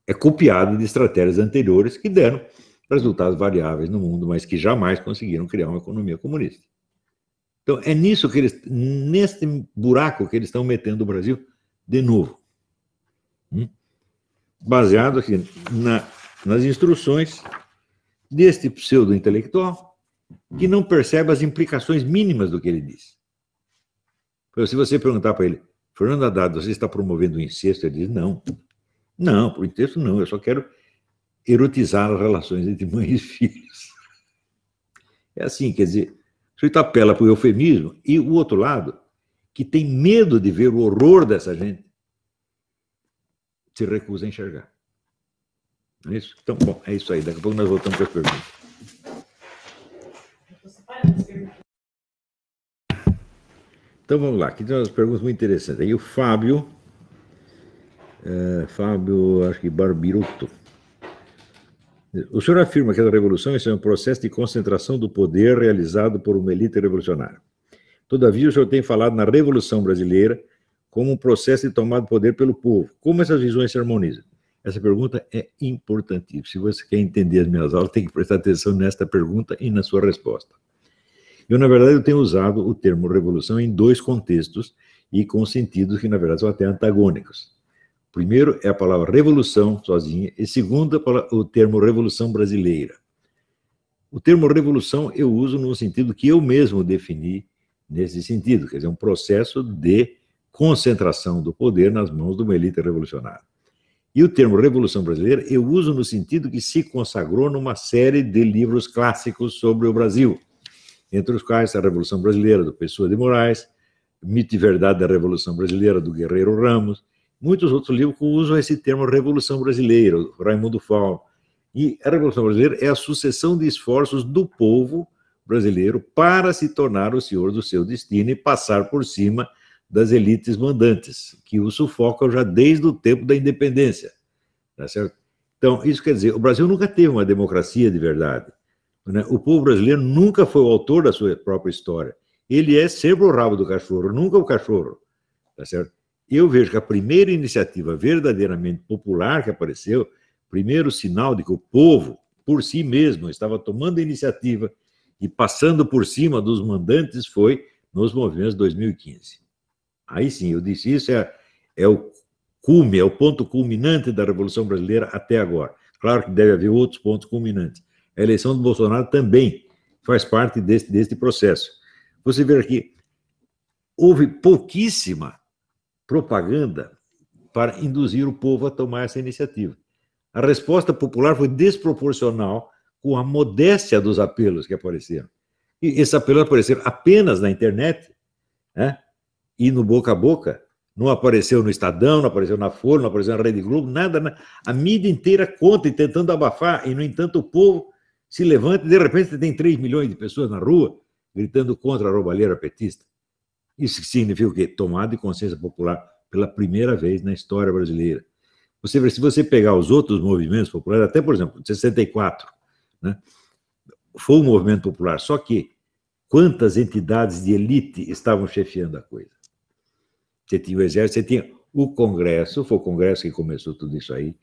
é copiada de estratégias anteriores que deram resultados variáveis no mundo, mas que jamais conseguiram criar uma economia comunista. Então é nisso que eles, neste buraco que eles estão metendo o Brasil de novo, hum? baseado aqui na, nas instruções deste pseudo intelectual que não percebe as implicações mínimas do que ele diz. Se você perguntar para ele, Fernando Haddad, você está promovendo o incesto? Ele diz, não. Não, por incesto não, eu só quero erotizar as relações entre mães e filhos. É assim, quer dizer, o sujeito apela para o eufemismo e o outro lado, que tem medo de ver o horror dessa gente, se recusa a enxergar. Não é isso? Então, bom, é isso aí. Daqui a pouco nós voltamos para as perguntas. Então vamos lá, aqui tem umas perguntas muito interessantes. Aí o Fábio, é, Fábio, acho que Barbiruto. O senhor afirma que a revolução é um processo de concentração do poder realizado por uma elite revolucionária. Todavia, o senhor tem falado na Revolução Brasileira como um processo de tomada de poder pelo povo. Como essas visões se harmonizam? Essa pergunta é importantíssima. Se você quer entender as minhas aulas, tem que prestar atenção nesta pergunta e na sua resposta. Eu, na verdade, eu tenho usado o termo revolução em dois contextos e com sentidos que, na verdade, são até antagônicos. Primeiro é a palavra revolução sozinha, e segundo o termo revolução brasileira. O termo revolução eu uso no sentido que eu mesmo defini nesse sentido, quer dizer, um processo de concentração do poder nas mãos de uma elite revolucionária. E o termo Revolução Brasileira eu uso no sentido que se consagrou numa série de livros clássicos sobre o Brasil entre os quais a Revolução Brasileira, do Pessoa de Moraes, Mito e Verdade da Revolução Brasileira, do Guerreiro Ramos, muitos outros livros que usam esse termo Revolução Brasileira, Raimundo Fauno. E a Revolução Brasileira é a sucessão de esforços do povo brasileiro para se tornar o senhor do seu destino e passar por cima das elites mandantes, que o sufocam já desde o tempo da independência. Tá certo? Então, isso quer dizer, o Brasil nunca teve uma democracia de verdade. Né? O povo brasileiro nunca foi o autor da sua própria história. Ele é sempre o rabo do cachorro, nunca o cachorro. Tá certo? Eu vejo que a primeira iniciativa verdadeiramente popular que apareceu, primeiro sinal de que o povo, por si mesmo, estava tomando a iniciativa e passando por cima dos mandantes, foi nos movimentos de 2015. Aí sim, eu disse, isso é, é o cume, é o ponto culminante da Revolução Brasileira até agora. Claro que deve haver outros pontos culminantes, a eleição do Bolsonaro também faz parte deste, processo. Você vê aqui, houve pouquíssima propaganda para induzir o povo a tomar essa iniciativa. A resposta popular foi desproporcional com a modéstia dos apelos que apareceram. E esses apelos apareceram apenas na internet né? e no boca a boca. Não apareceu no Estadão, não apareceu na Folha, não apareceu na Rede Globo, nada. A mídia inteira conta e tentando abafar, e, no entanto, o povo se levanta e de repente você tem 3 milhões de pessoas na rua gritando contra a roubalheira petista. Isso significa o quê? Tomada de consciência popular pela primeira vez na história brasileira. Você vê, se você pegar os outros movimentos populares, até por exemplo, 64, né, foi um movimento popular, só que quantas entidades de elite estavam chefiando a coisa? Você tinha o exército, você tinha o Congresso, foi o Congresso que começou tudo isso aí,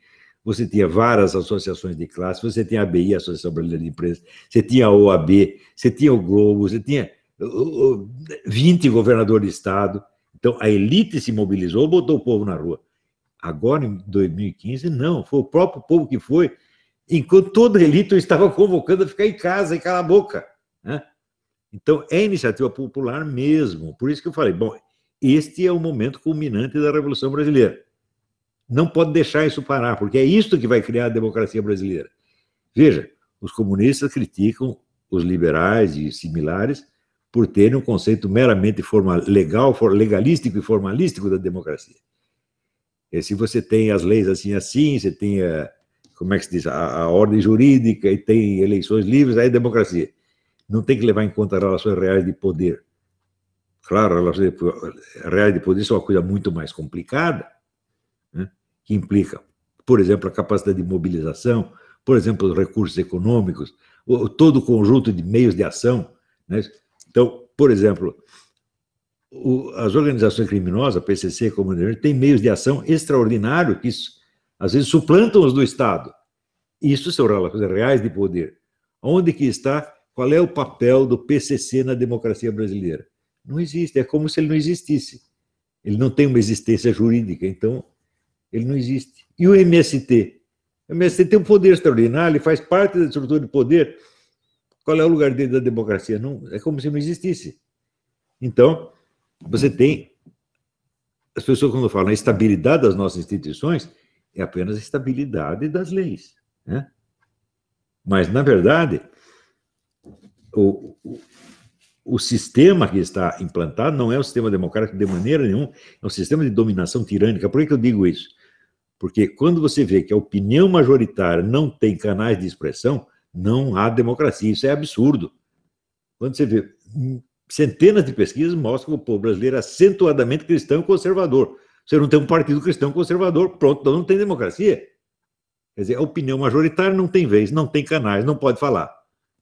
você tinha várias associações de classe, você tinha a ABI, Associação Brasileira de Empresas, você tinha a OAB, você tinha o Globo, você tinha 20 governadores de Estado. Então, a elite se mobilizou, botou o povo na rua. Agora, em 2015, não, foi o próprio povo que foi, enquanto toda a elite estava convocando a ficar em casa e calar a boca. Né? Então, é iniciativa popular mesmo. Por isso que eu falei, bom, este é o momento culminante da Revolução Brasileira. Não pode deixar isso parar, porque é isso que vai criar a democracia brasileira. Veja, os comunistas criticam os liberais e similares por terem um conceito meramente formal, legal, legalístico e formalístico da democracia. E se você tem as leis assim assim, você tem a, como é que se diz, a, a ordem jurídica e tem eleições livres, aí é democracia. Não tem que levar em conta relações reais de poder. Claro, relações reais de poder são é uma coisa muito mais complicada, que implica, por exemplo, a capacidade de mobilização, por exemplo, os recursos econômicos, todo o conjunto de meios de ação. Né? Então, por exemplo, o, as organizações criminosas, a PCC, como a tem meios de ação extraordinários que isso, às vezes suplantam os do Estado. Isso são relações reais de poder. Onde que está? Qual é o papel do PCC na democracia brasileira? Não existe, é como se ele não existisse. Ele não tem uma existência jurídica, então ele não existe. E o MST? O MST tem um poder extraordinário, ele faz parte da estrutura de poder. Qual é o lugar dele da democracia? Não, é como se não existisse. Então, você tem. As pessoas, quando falam a estabilidade das nossas instituições, é apenas a estabilidade das leis. Né? Mas, na verdade, o, o, o, sistema que está implantado não é um sistema democrático de maneira nenhuma, é um sistema de dominação tirânica. Por que, que eu digo isso? Porque quando você vê que a opinião majoritária não tem canais de expressão, não há democracia. Isso é absurdo. Quando você vê hum, centenas de pesquisas mostram que o povo brasileiro é acentuadamente cristão e conservador. Você não tem um partido cristão conservador, pronto, então não tem democracia. Quer dizer, a opinião majoritária não tem vez, não tem canais, não pode falar.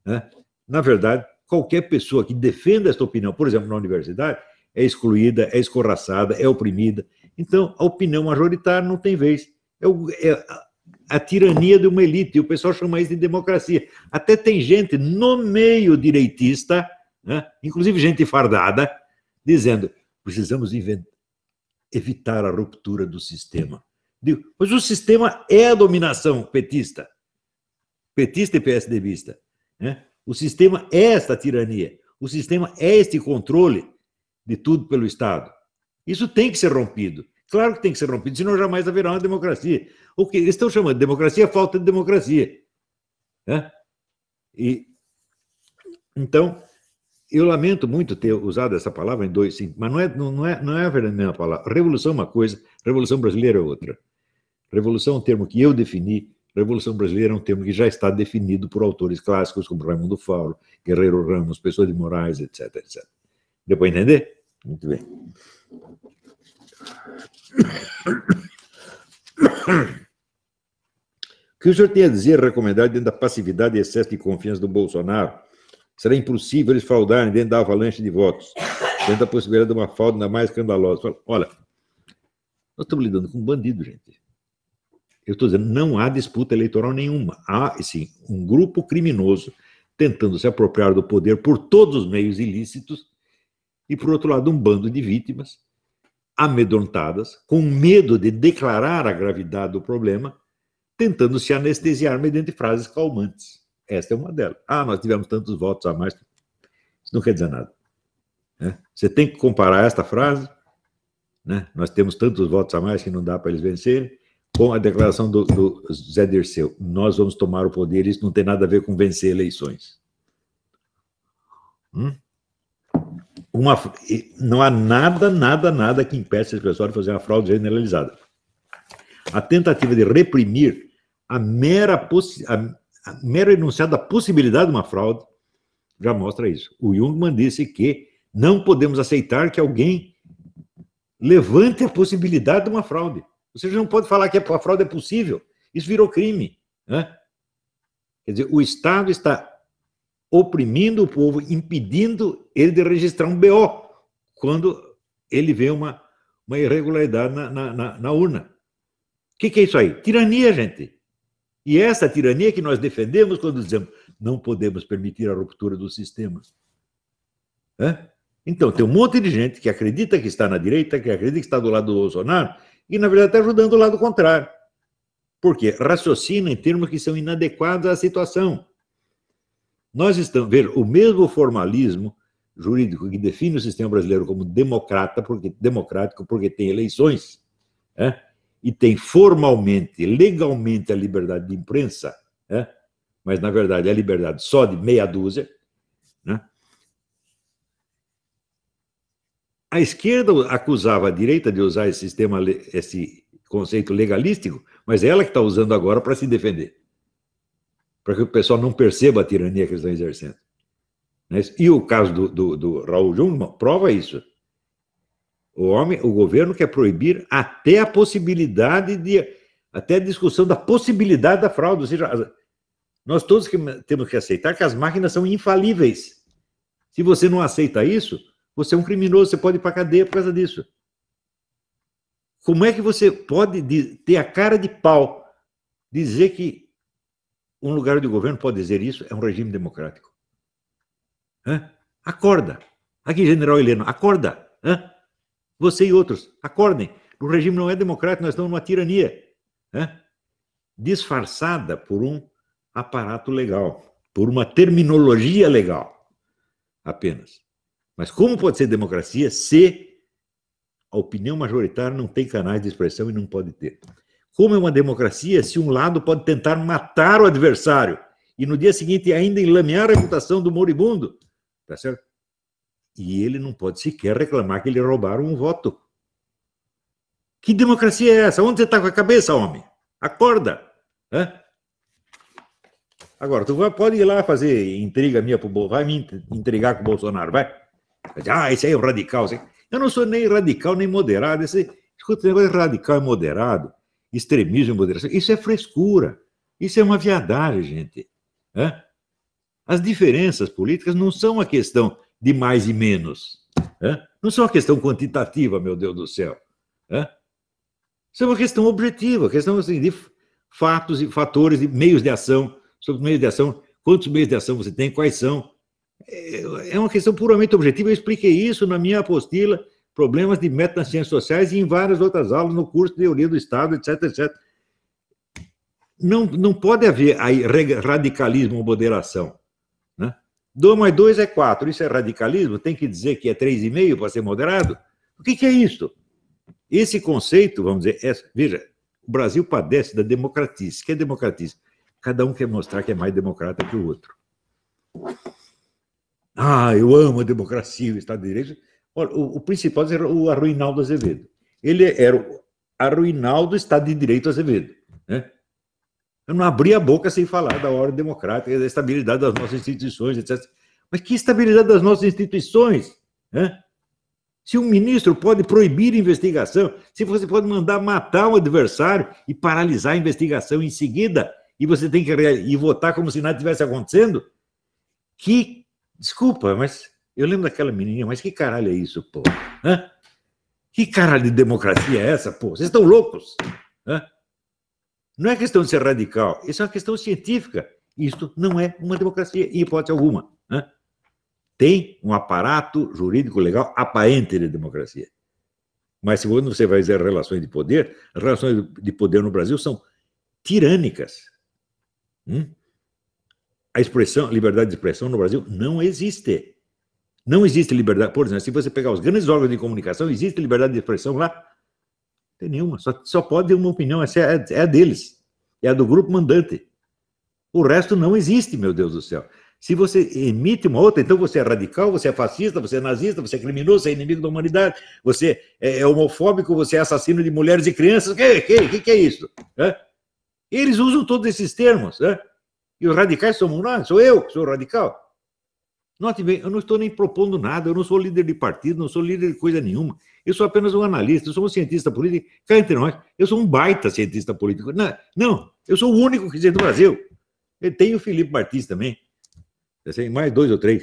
Né? Na verdade, qualquer pessoa que defenda esta opinião, por exemplo, na universidade, é excluída, é escorraçada, é oprimida, então, a opinião majoritária não tem vez. É, o, é a tirania de uma elite, e o pessoal chama isso de democracia. Até tem gente no meio direitista, né, inclusive gente fardada, dizendo: precisamos evitar a ruptura do sistema. Digo, mas o sistema é a dominação petista, petista e PSDBista. Né? O sistema é esta tirania, o sistema é este controle de tudo pelo Estado. Isso tem que ser rompido. Claro que tem que ser rompido, senão jamais haverá uma democracia. O que eles estão chamando de democracia é falta de democracia. Né? E, então, eu lamento muito ter usado essa palavra em dois mas não é, não, é, não é a verdadeira é palavra. Revolução é uma coisa, revolução brasileira é outra. Revolução é um termo que eu defini, revolução brasileira é um termo que já está definido por autores clássicos como Raimundo Fauro, Guerreiro Ramos, Pessoa de Moraes, etc, etc. Deu para entender? Muito bem. O que o senhor tem a dizer recomendar dentro da passividade e excesso de confiança do Bolsonaro? Será impossível eles fraudarem dentro da avalanche de votos, dentro da possibilidade de uma fraude ainda mais escandalosa. Olha, nós estamos lidando com um bandido, gente. Eu estou dizendo, não há disputa eleitoral nenhuma. Há, sim, um grupo criminoso tentando se apropriar do poder por todos os meios ilícitos e, por outro lado, um bando de vítimas amedrontadas, com medo de declarar a gravidade do problema, tentando se anestesiar mediante frases calmantes. Esta é uma delas. Ah, nós tivemos tantos votos a mais. Isso não quer dizer nada. Né? Você tem que comparar esta frase, né? nós temos tantos votos a mais que não dá para eles vencerem, com a declaração do, do Zé Dirceu: nós vamos tomar o poder, isso não tem nada a ver com vencer eleições. Hum? uma, não há nada, nada, nada que impeça esse pessoal de fazer uma fraude generalizada. A tentativa de reprimir a mera, a, a mera enunciada possibilidade de uma fraude já mostra isso. O Jungmann disse que não podemos aceitar que alguém levante a possibilidade de uma fraude. Ou seja, não pode falar que a fraude é possível. Isso virou crime. Né? Quer dizer, o Estado está oprimindo o povo, impedindo ele de registrar um BO, quando ele vê uma, uma irregularidade na, na, na, na urna. O que, que é isso aí? Tirania, gente. E é essa tirania que nós defendemos quando dizemos não podemos permitir a ruptura do sistema. É? Então, tem um monte de gente que acredita que está na direita, que acredita que está do lado do Bolsonaro, e na verdade está ajudando o lado contrário. Porque raciocina em termos que são inadequados à situação. Nós estamos, ver o mesmo formalismo jurídico que define o sistema brasileiro como democrata, porque, democrático, porque tem eleições, né, e tem formalmente, legalmente a liberdade de imprensa, né, mas na verdade é a liberdade só de meia dúzia. Né. A esquerda acusava a direita de usar esse sistema, esse conceito legalístico, mas é ela que está usando agora para se defender para que o pessoal não perceba a tirania que eles estão exercendo. É e o caso do, do, do Raul Jung prova isso. O, homem, o governo quer proibir até a possibilidade de. até a discussão da possibilidade da fraude. Ou seja, nós todos que temos que aceitar que as máquinas são infalíveis. Se você não aceita isso, você é um criminoso, você pode ir para a cadeia por causa disso. Como é que você pode ter a cara de pau dizer que um lugar de governo pode dizer isso, é um regime democrático. Hã? Acorda. Aqui, general Heleno, acorda. Hã? Você e outros, acordem. O regime não é democrático, nós estamos numa tirania. Hã? Disfarçada por um aparato legal, por uma terminologia legal apenas. Mas como pode ser democracia se a opinião majoritária não tem canais de expressão e não pode ter? Como é uma democracia, se um lado pode tentar matar o adversário e no dia seguinte ainda enlamear a reputação do moribundo, tá certo? E ele não pode sequer reclamar que lhe roubaram um voto. Que democracia é essa? Onde você está com a cabeça, homem? Acorda! Hã? Agora, tu vai, pode ir lá fazer intriga minha pro Bolsonaro, vai me intrigar com o Bolsonaro, vai. Ah, esse aí é o um radical. Eu não sou nem radical, nem moderado. Esse, escuta, esse negócio é radical e moderado extremismo e moderação. Isso é frescura. Isso é uma viadagem, gente. As diferenças políticas não são uma questão de mais e menos. Não são uma questão quantitativa, meu Deus do céu. é Isso é uma questão objetiva, questão assim, de fatos e fatores, e meios de ação, sobre meios de ação, quantos meios de ação você tem, quais são. É, é uma questão puramente objetiva. Eu expliquei isso na minha apostila problemas de meta nas ciências sociais e em várias outras aulas no curso de teoria do Estado, etc, etc. Não, não pode haver aí radicalismo ou moderação. Né? mais 2 é 4, isso é radicalismo? Tem que dizer que é 3,5 para ser moderado? O que, que é isso? Esse conceito, vamos dizer, é, veja, o Brasil padece da democratice. O que é democratice? Cada um quer mostrar que é mais democrata que o outro. Ah, eu amo a democracia, o Estado de Direito. O, o principal era o Arruinaldo Azevedo. Ele era o Arruinaldo Estado de Direito Azevedo. Né? Eu não abri a boca sem falar da ordem democrática, da estabilidade das nossas instituições, etc. Mas que estabilidade das nossas instituições? Né? Se um ministro pode proibir investigação, se você pode mandar matar um adversário e paralisar a investigação em seguida, e você tem que e votar como se nada tivesse acontecendo, que desculpa, mas eu lembro daquela menininha, mas que caralho é isso, pô? Hã? Que caralho de democracia é essa, pô? Vocês estão loucos? Hã? Não é questão de ser radical, isso é uma questão científica. Isto não é uma democracia, em hipótese alguma. Hã? Tem um aparato jurídico legal aparente de democracia. Mas quando você vai dizer relações de poder, as relações de poder no Brasil são tirânicas. Hum? A expressão, liberdade de expressão no Brasil não existe. Não existe liberdade. Por exemplo, se você pegar os grandes órgãos de comunicação, existe liberdade de expressão lá? Não tem nenhuma. Só, só pode ter uma opinião. Essa é, é a deles. É a do grupo mandante. O resto não existe, meu Deus do céu. Se você emite uma outra, então você é radical, você é fascista, você é nazista, você é criminoso, você é inimigo da humanidade, você é, é homofóbico, você é assassino de mulheres e crianças. O que, que, que, é isso? É? Eles usam todos esses termos. É? E os radicais são, ah, sou eu que sou radical. Note bem, eu não estou nem propondo nada, eu não sou líder de partido, não sou líder de coisa nenhuma. Eu sou apenas um analista, eu sou um cientista político. Cá entre nós, eu sou um baita cientista político. Não, não eu sou o único que do Brasil. tem o Felipe Martins também, tá mais dois ou três.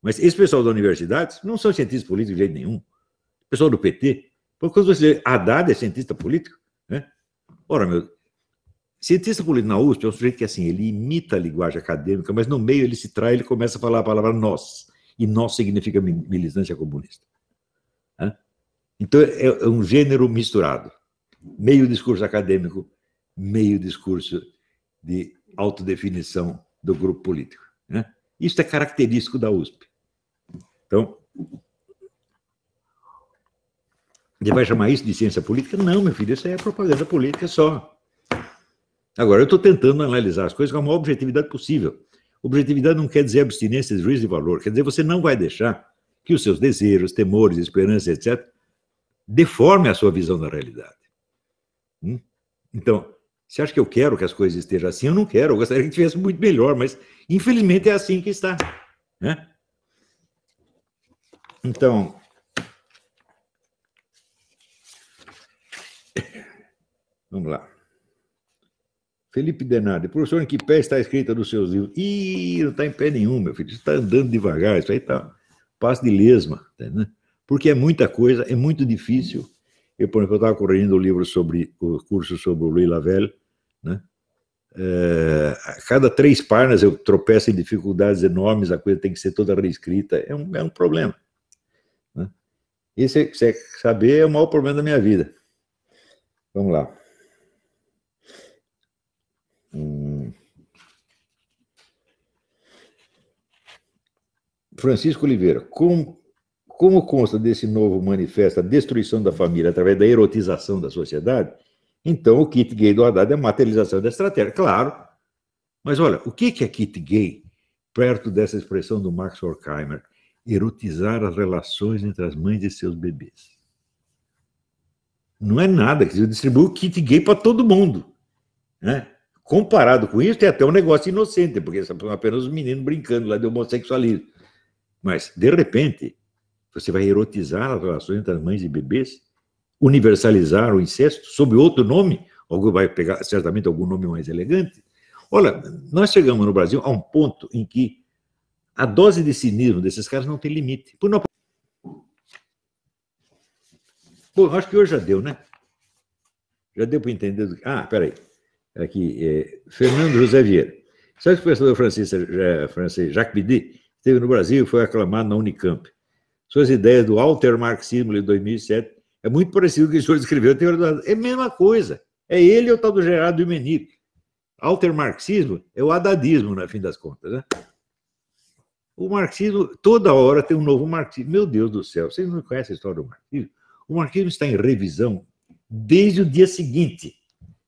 Mas esse pessoal da universidade não são cientistas políticos de jeito nenhum. Pessoal do PT. Porque quando você Haddad é cientista político, né? Ora, meu, Cientista político é na USP é um sujeito que, assim, ele imita a linguagem acadêmica, mas no meio ele se trai ele começa a falar a palavra nós. E nós significa militância comunista. Então, é, é um gênero misturado. Meio discurso acadêmico, meio discurso de autodefinição do grupo político. Né? Isso é característico da USP. Então, ele vai chamar isso de ciência política? Não, meu filho, isso é propaganda política só. Agora, eu estou tentando analisar as coisas com a maior objetividade possível. Objetividade não quer dizer abstinência de juízo de valor, quer dizer você não vai deixar que os seus desejos, temores, esperanças, etc., deformem a sua visão da realidade. Hum? Então, você acha que eu quero que as coisas estejam assim? Eu não quero, eu gostaria que tivesse muito melhor, mas infelizmente é assim que está. Né? Então. [coughs] Vamos lá. Felipe Denardi, professor, em que pé está a escrita dos seus livros? Ih, não está em pé nenhum, meu filho. está andando devagar, isso aí está passo de lesma, tá, né? porque é muita coisa, é muito difícil. Eu, por exemplo, estava corrigindo o um livro sobre o curso sobre o Louis Lavelle, né? É, a cada três páginas eu tropeço em dificuldades enormes, a coisa tem que ser toda reescrita, é um, é um problema. Né? Esse, é, saber, é o maior problema da minha vida. Vamos lá. Hum. Francisco Oliveira, como, como consta desse novo manifesto a destruição da família através da erotização da sociedade, então o kit gay do Haddad é a materialização da estratégia. Claro. Mas olha, o que é kit gay perto dessa expressão do Max Horkheimer? Erotizar as relações entre as mães e seus bebês. Não é nada, que eu distribuo kit gay para todo mundo. Né? Comparado com isso, tem até um negócio inocente, porque são apenas os meninos brincando lá de homossexualismo. Mas, de repente, você vai erotizar as relações entre as mães e bebês, universalizar o incesto sob outro nome, algum vai pegar certamente algum nome mais elegante. Olha, nós chegamos no Brasil a um ponto em que a dose de cinismo desses caras não tem limite. Por não... Bom, acho que hoje já deu, né? Já deu para entender. Ah, peraí aqui, é, Fernando José Vieira. Sabe que o pensador francês, é, francês Jacques Bidet esteve no Brasil e foi aclamado na Unicamp. Suas ideias do altermarxismo de 2007 é muito parecido com o que o senhor escreveu É a mesma coisa. É ele ou o tal do Gerardo Alter Altermarxismo é o adadismo no fim das contas. Né? O marxismo, toda hora tem um novo marxismo. Meu Deus do céu, vocês não conhecem a história do marxismo? O marxismo está em revisão desde o dia seguinte.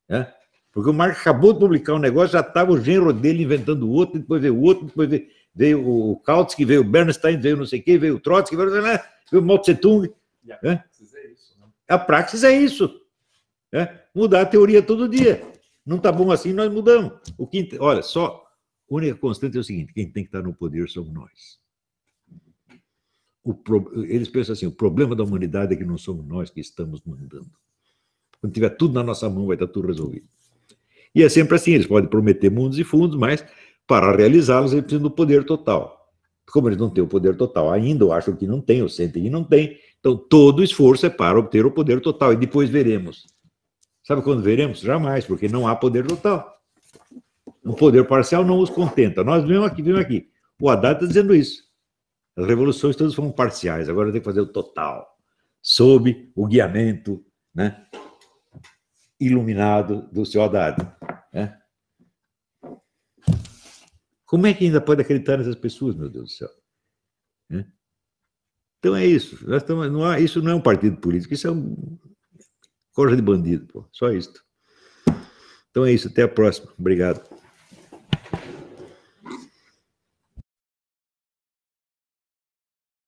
Né? Porque o Marx acabou de publicar um negócio, já estava o gênero dele inventando outro, depois veio outro, depois veio, o o Kautsky, veio o Bernstein, veio não sei quem, veio o Trotsky, veio, né, veio o Mao Tse Tung. A né? praxis é isso. Né? A praxis é isso. Né? Mudar a teoria todo dia. Não está bom assim, nós mudamos. O que, olha, só a única constante é o seguinte: quem tem que estar no poder somos nós. Pro, eles pensam assim: o problema da humanidade é que não somos nós que estamos mandando. Quando tiver tudo na nossa mão, vai estar tudo resolvido. E é sempre assim, eles podem prometer mundos e fundos, mas para realizá-los eles precisam do poder total. Como eles não têm o poder total ainda, ou acham que não têm. ou sentem que não tem, então todo esforço é para obter o poder total, e depois veremos. Sabe quando veremos? Jamais, porque não há poder total. Um poder parcial não os contenta. Nós vimos aqui, vimos aqui. O Haddad está dizendo isso. As revoluções todas foram parciais, agora tem que fazer o total, sob o guiamento né, iluminado do seu Haddad. Né? Como é que ainda pode acreditar nessas pessoas, meu Deus do céu? Né? Então é isso. Nós estamos, não há, isso não é um partido político, isso é um corja de bandido, pô, só isso. Então é isso, até a próxima. Obrigado.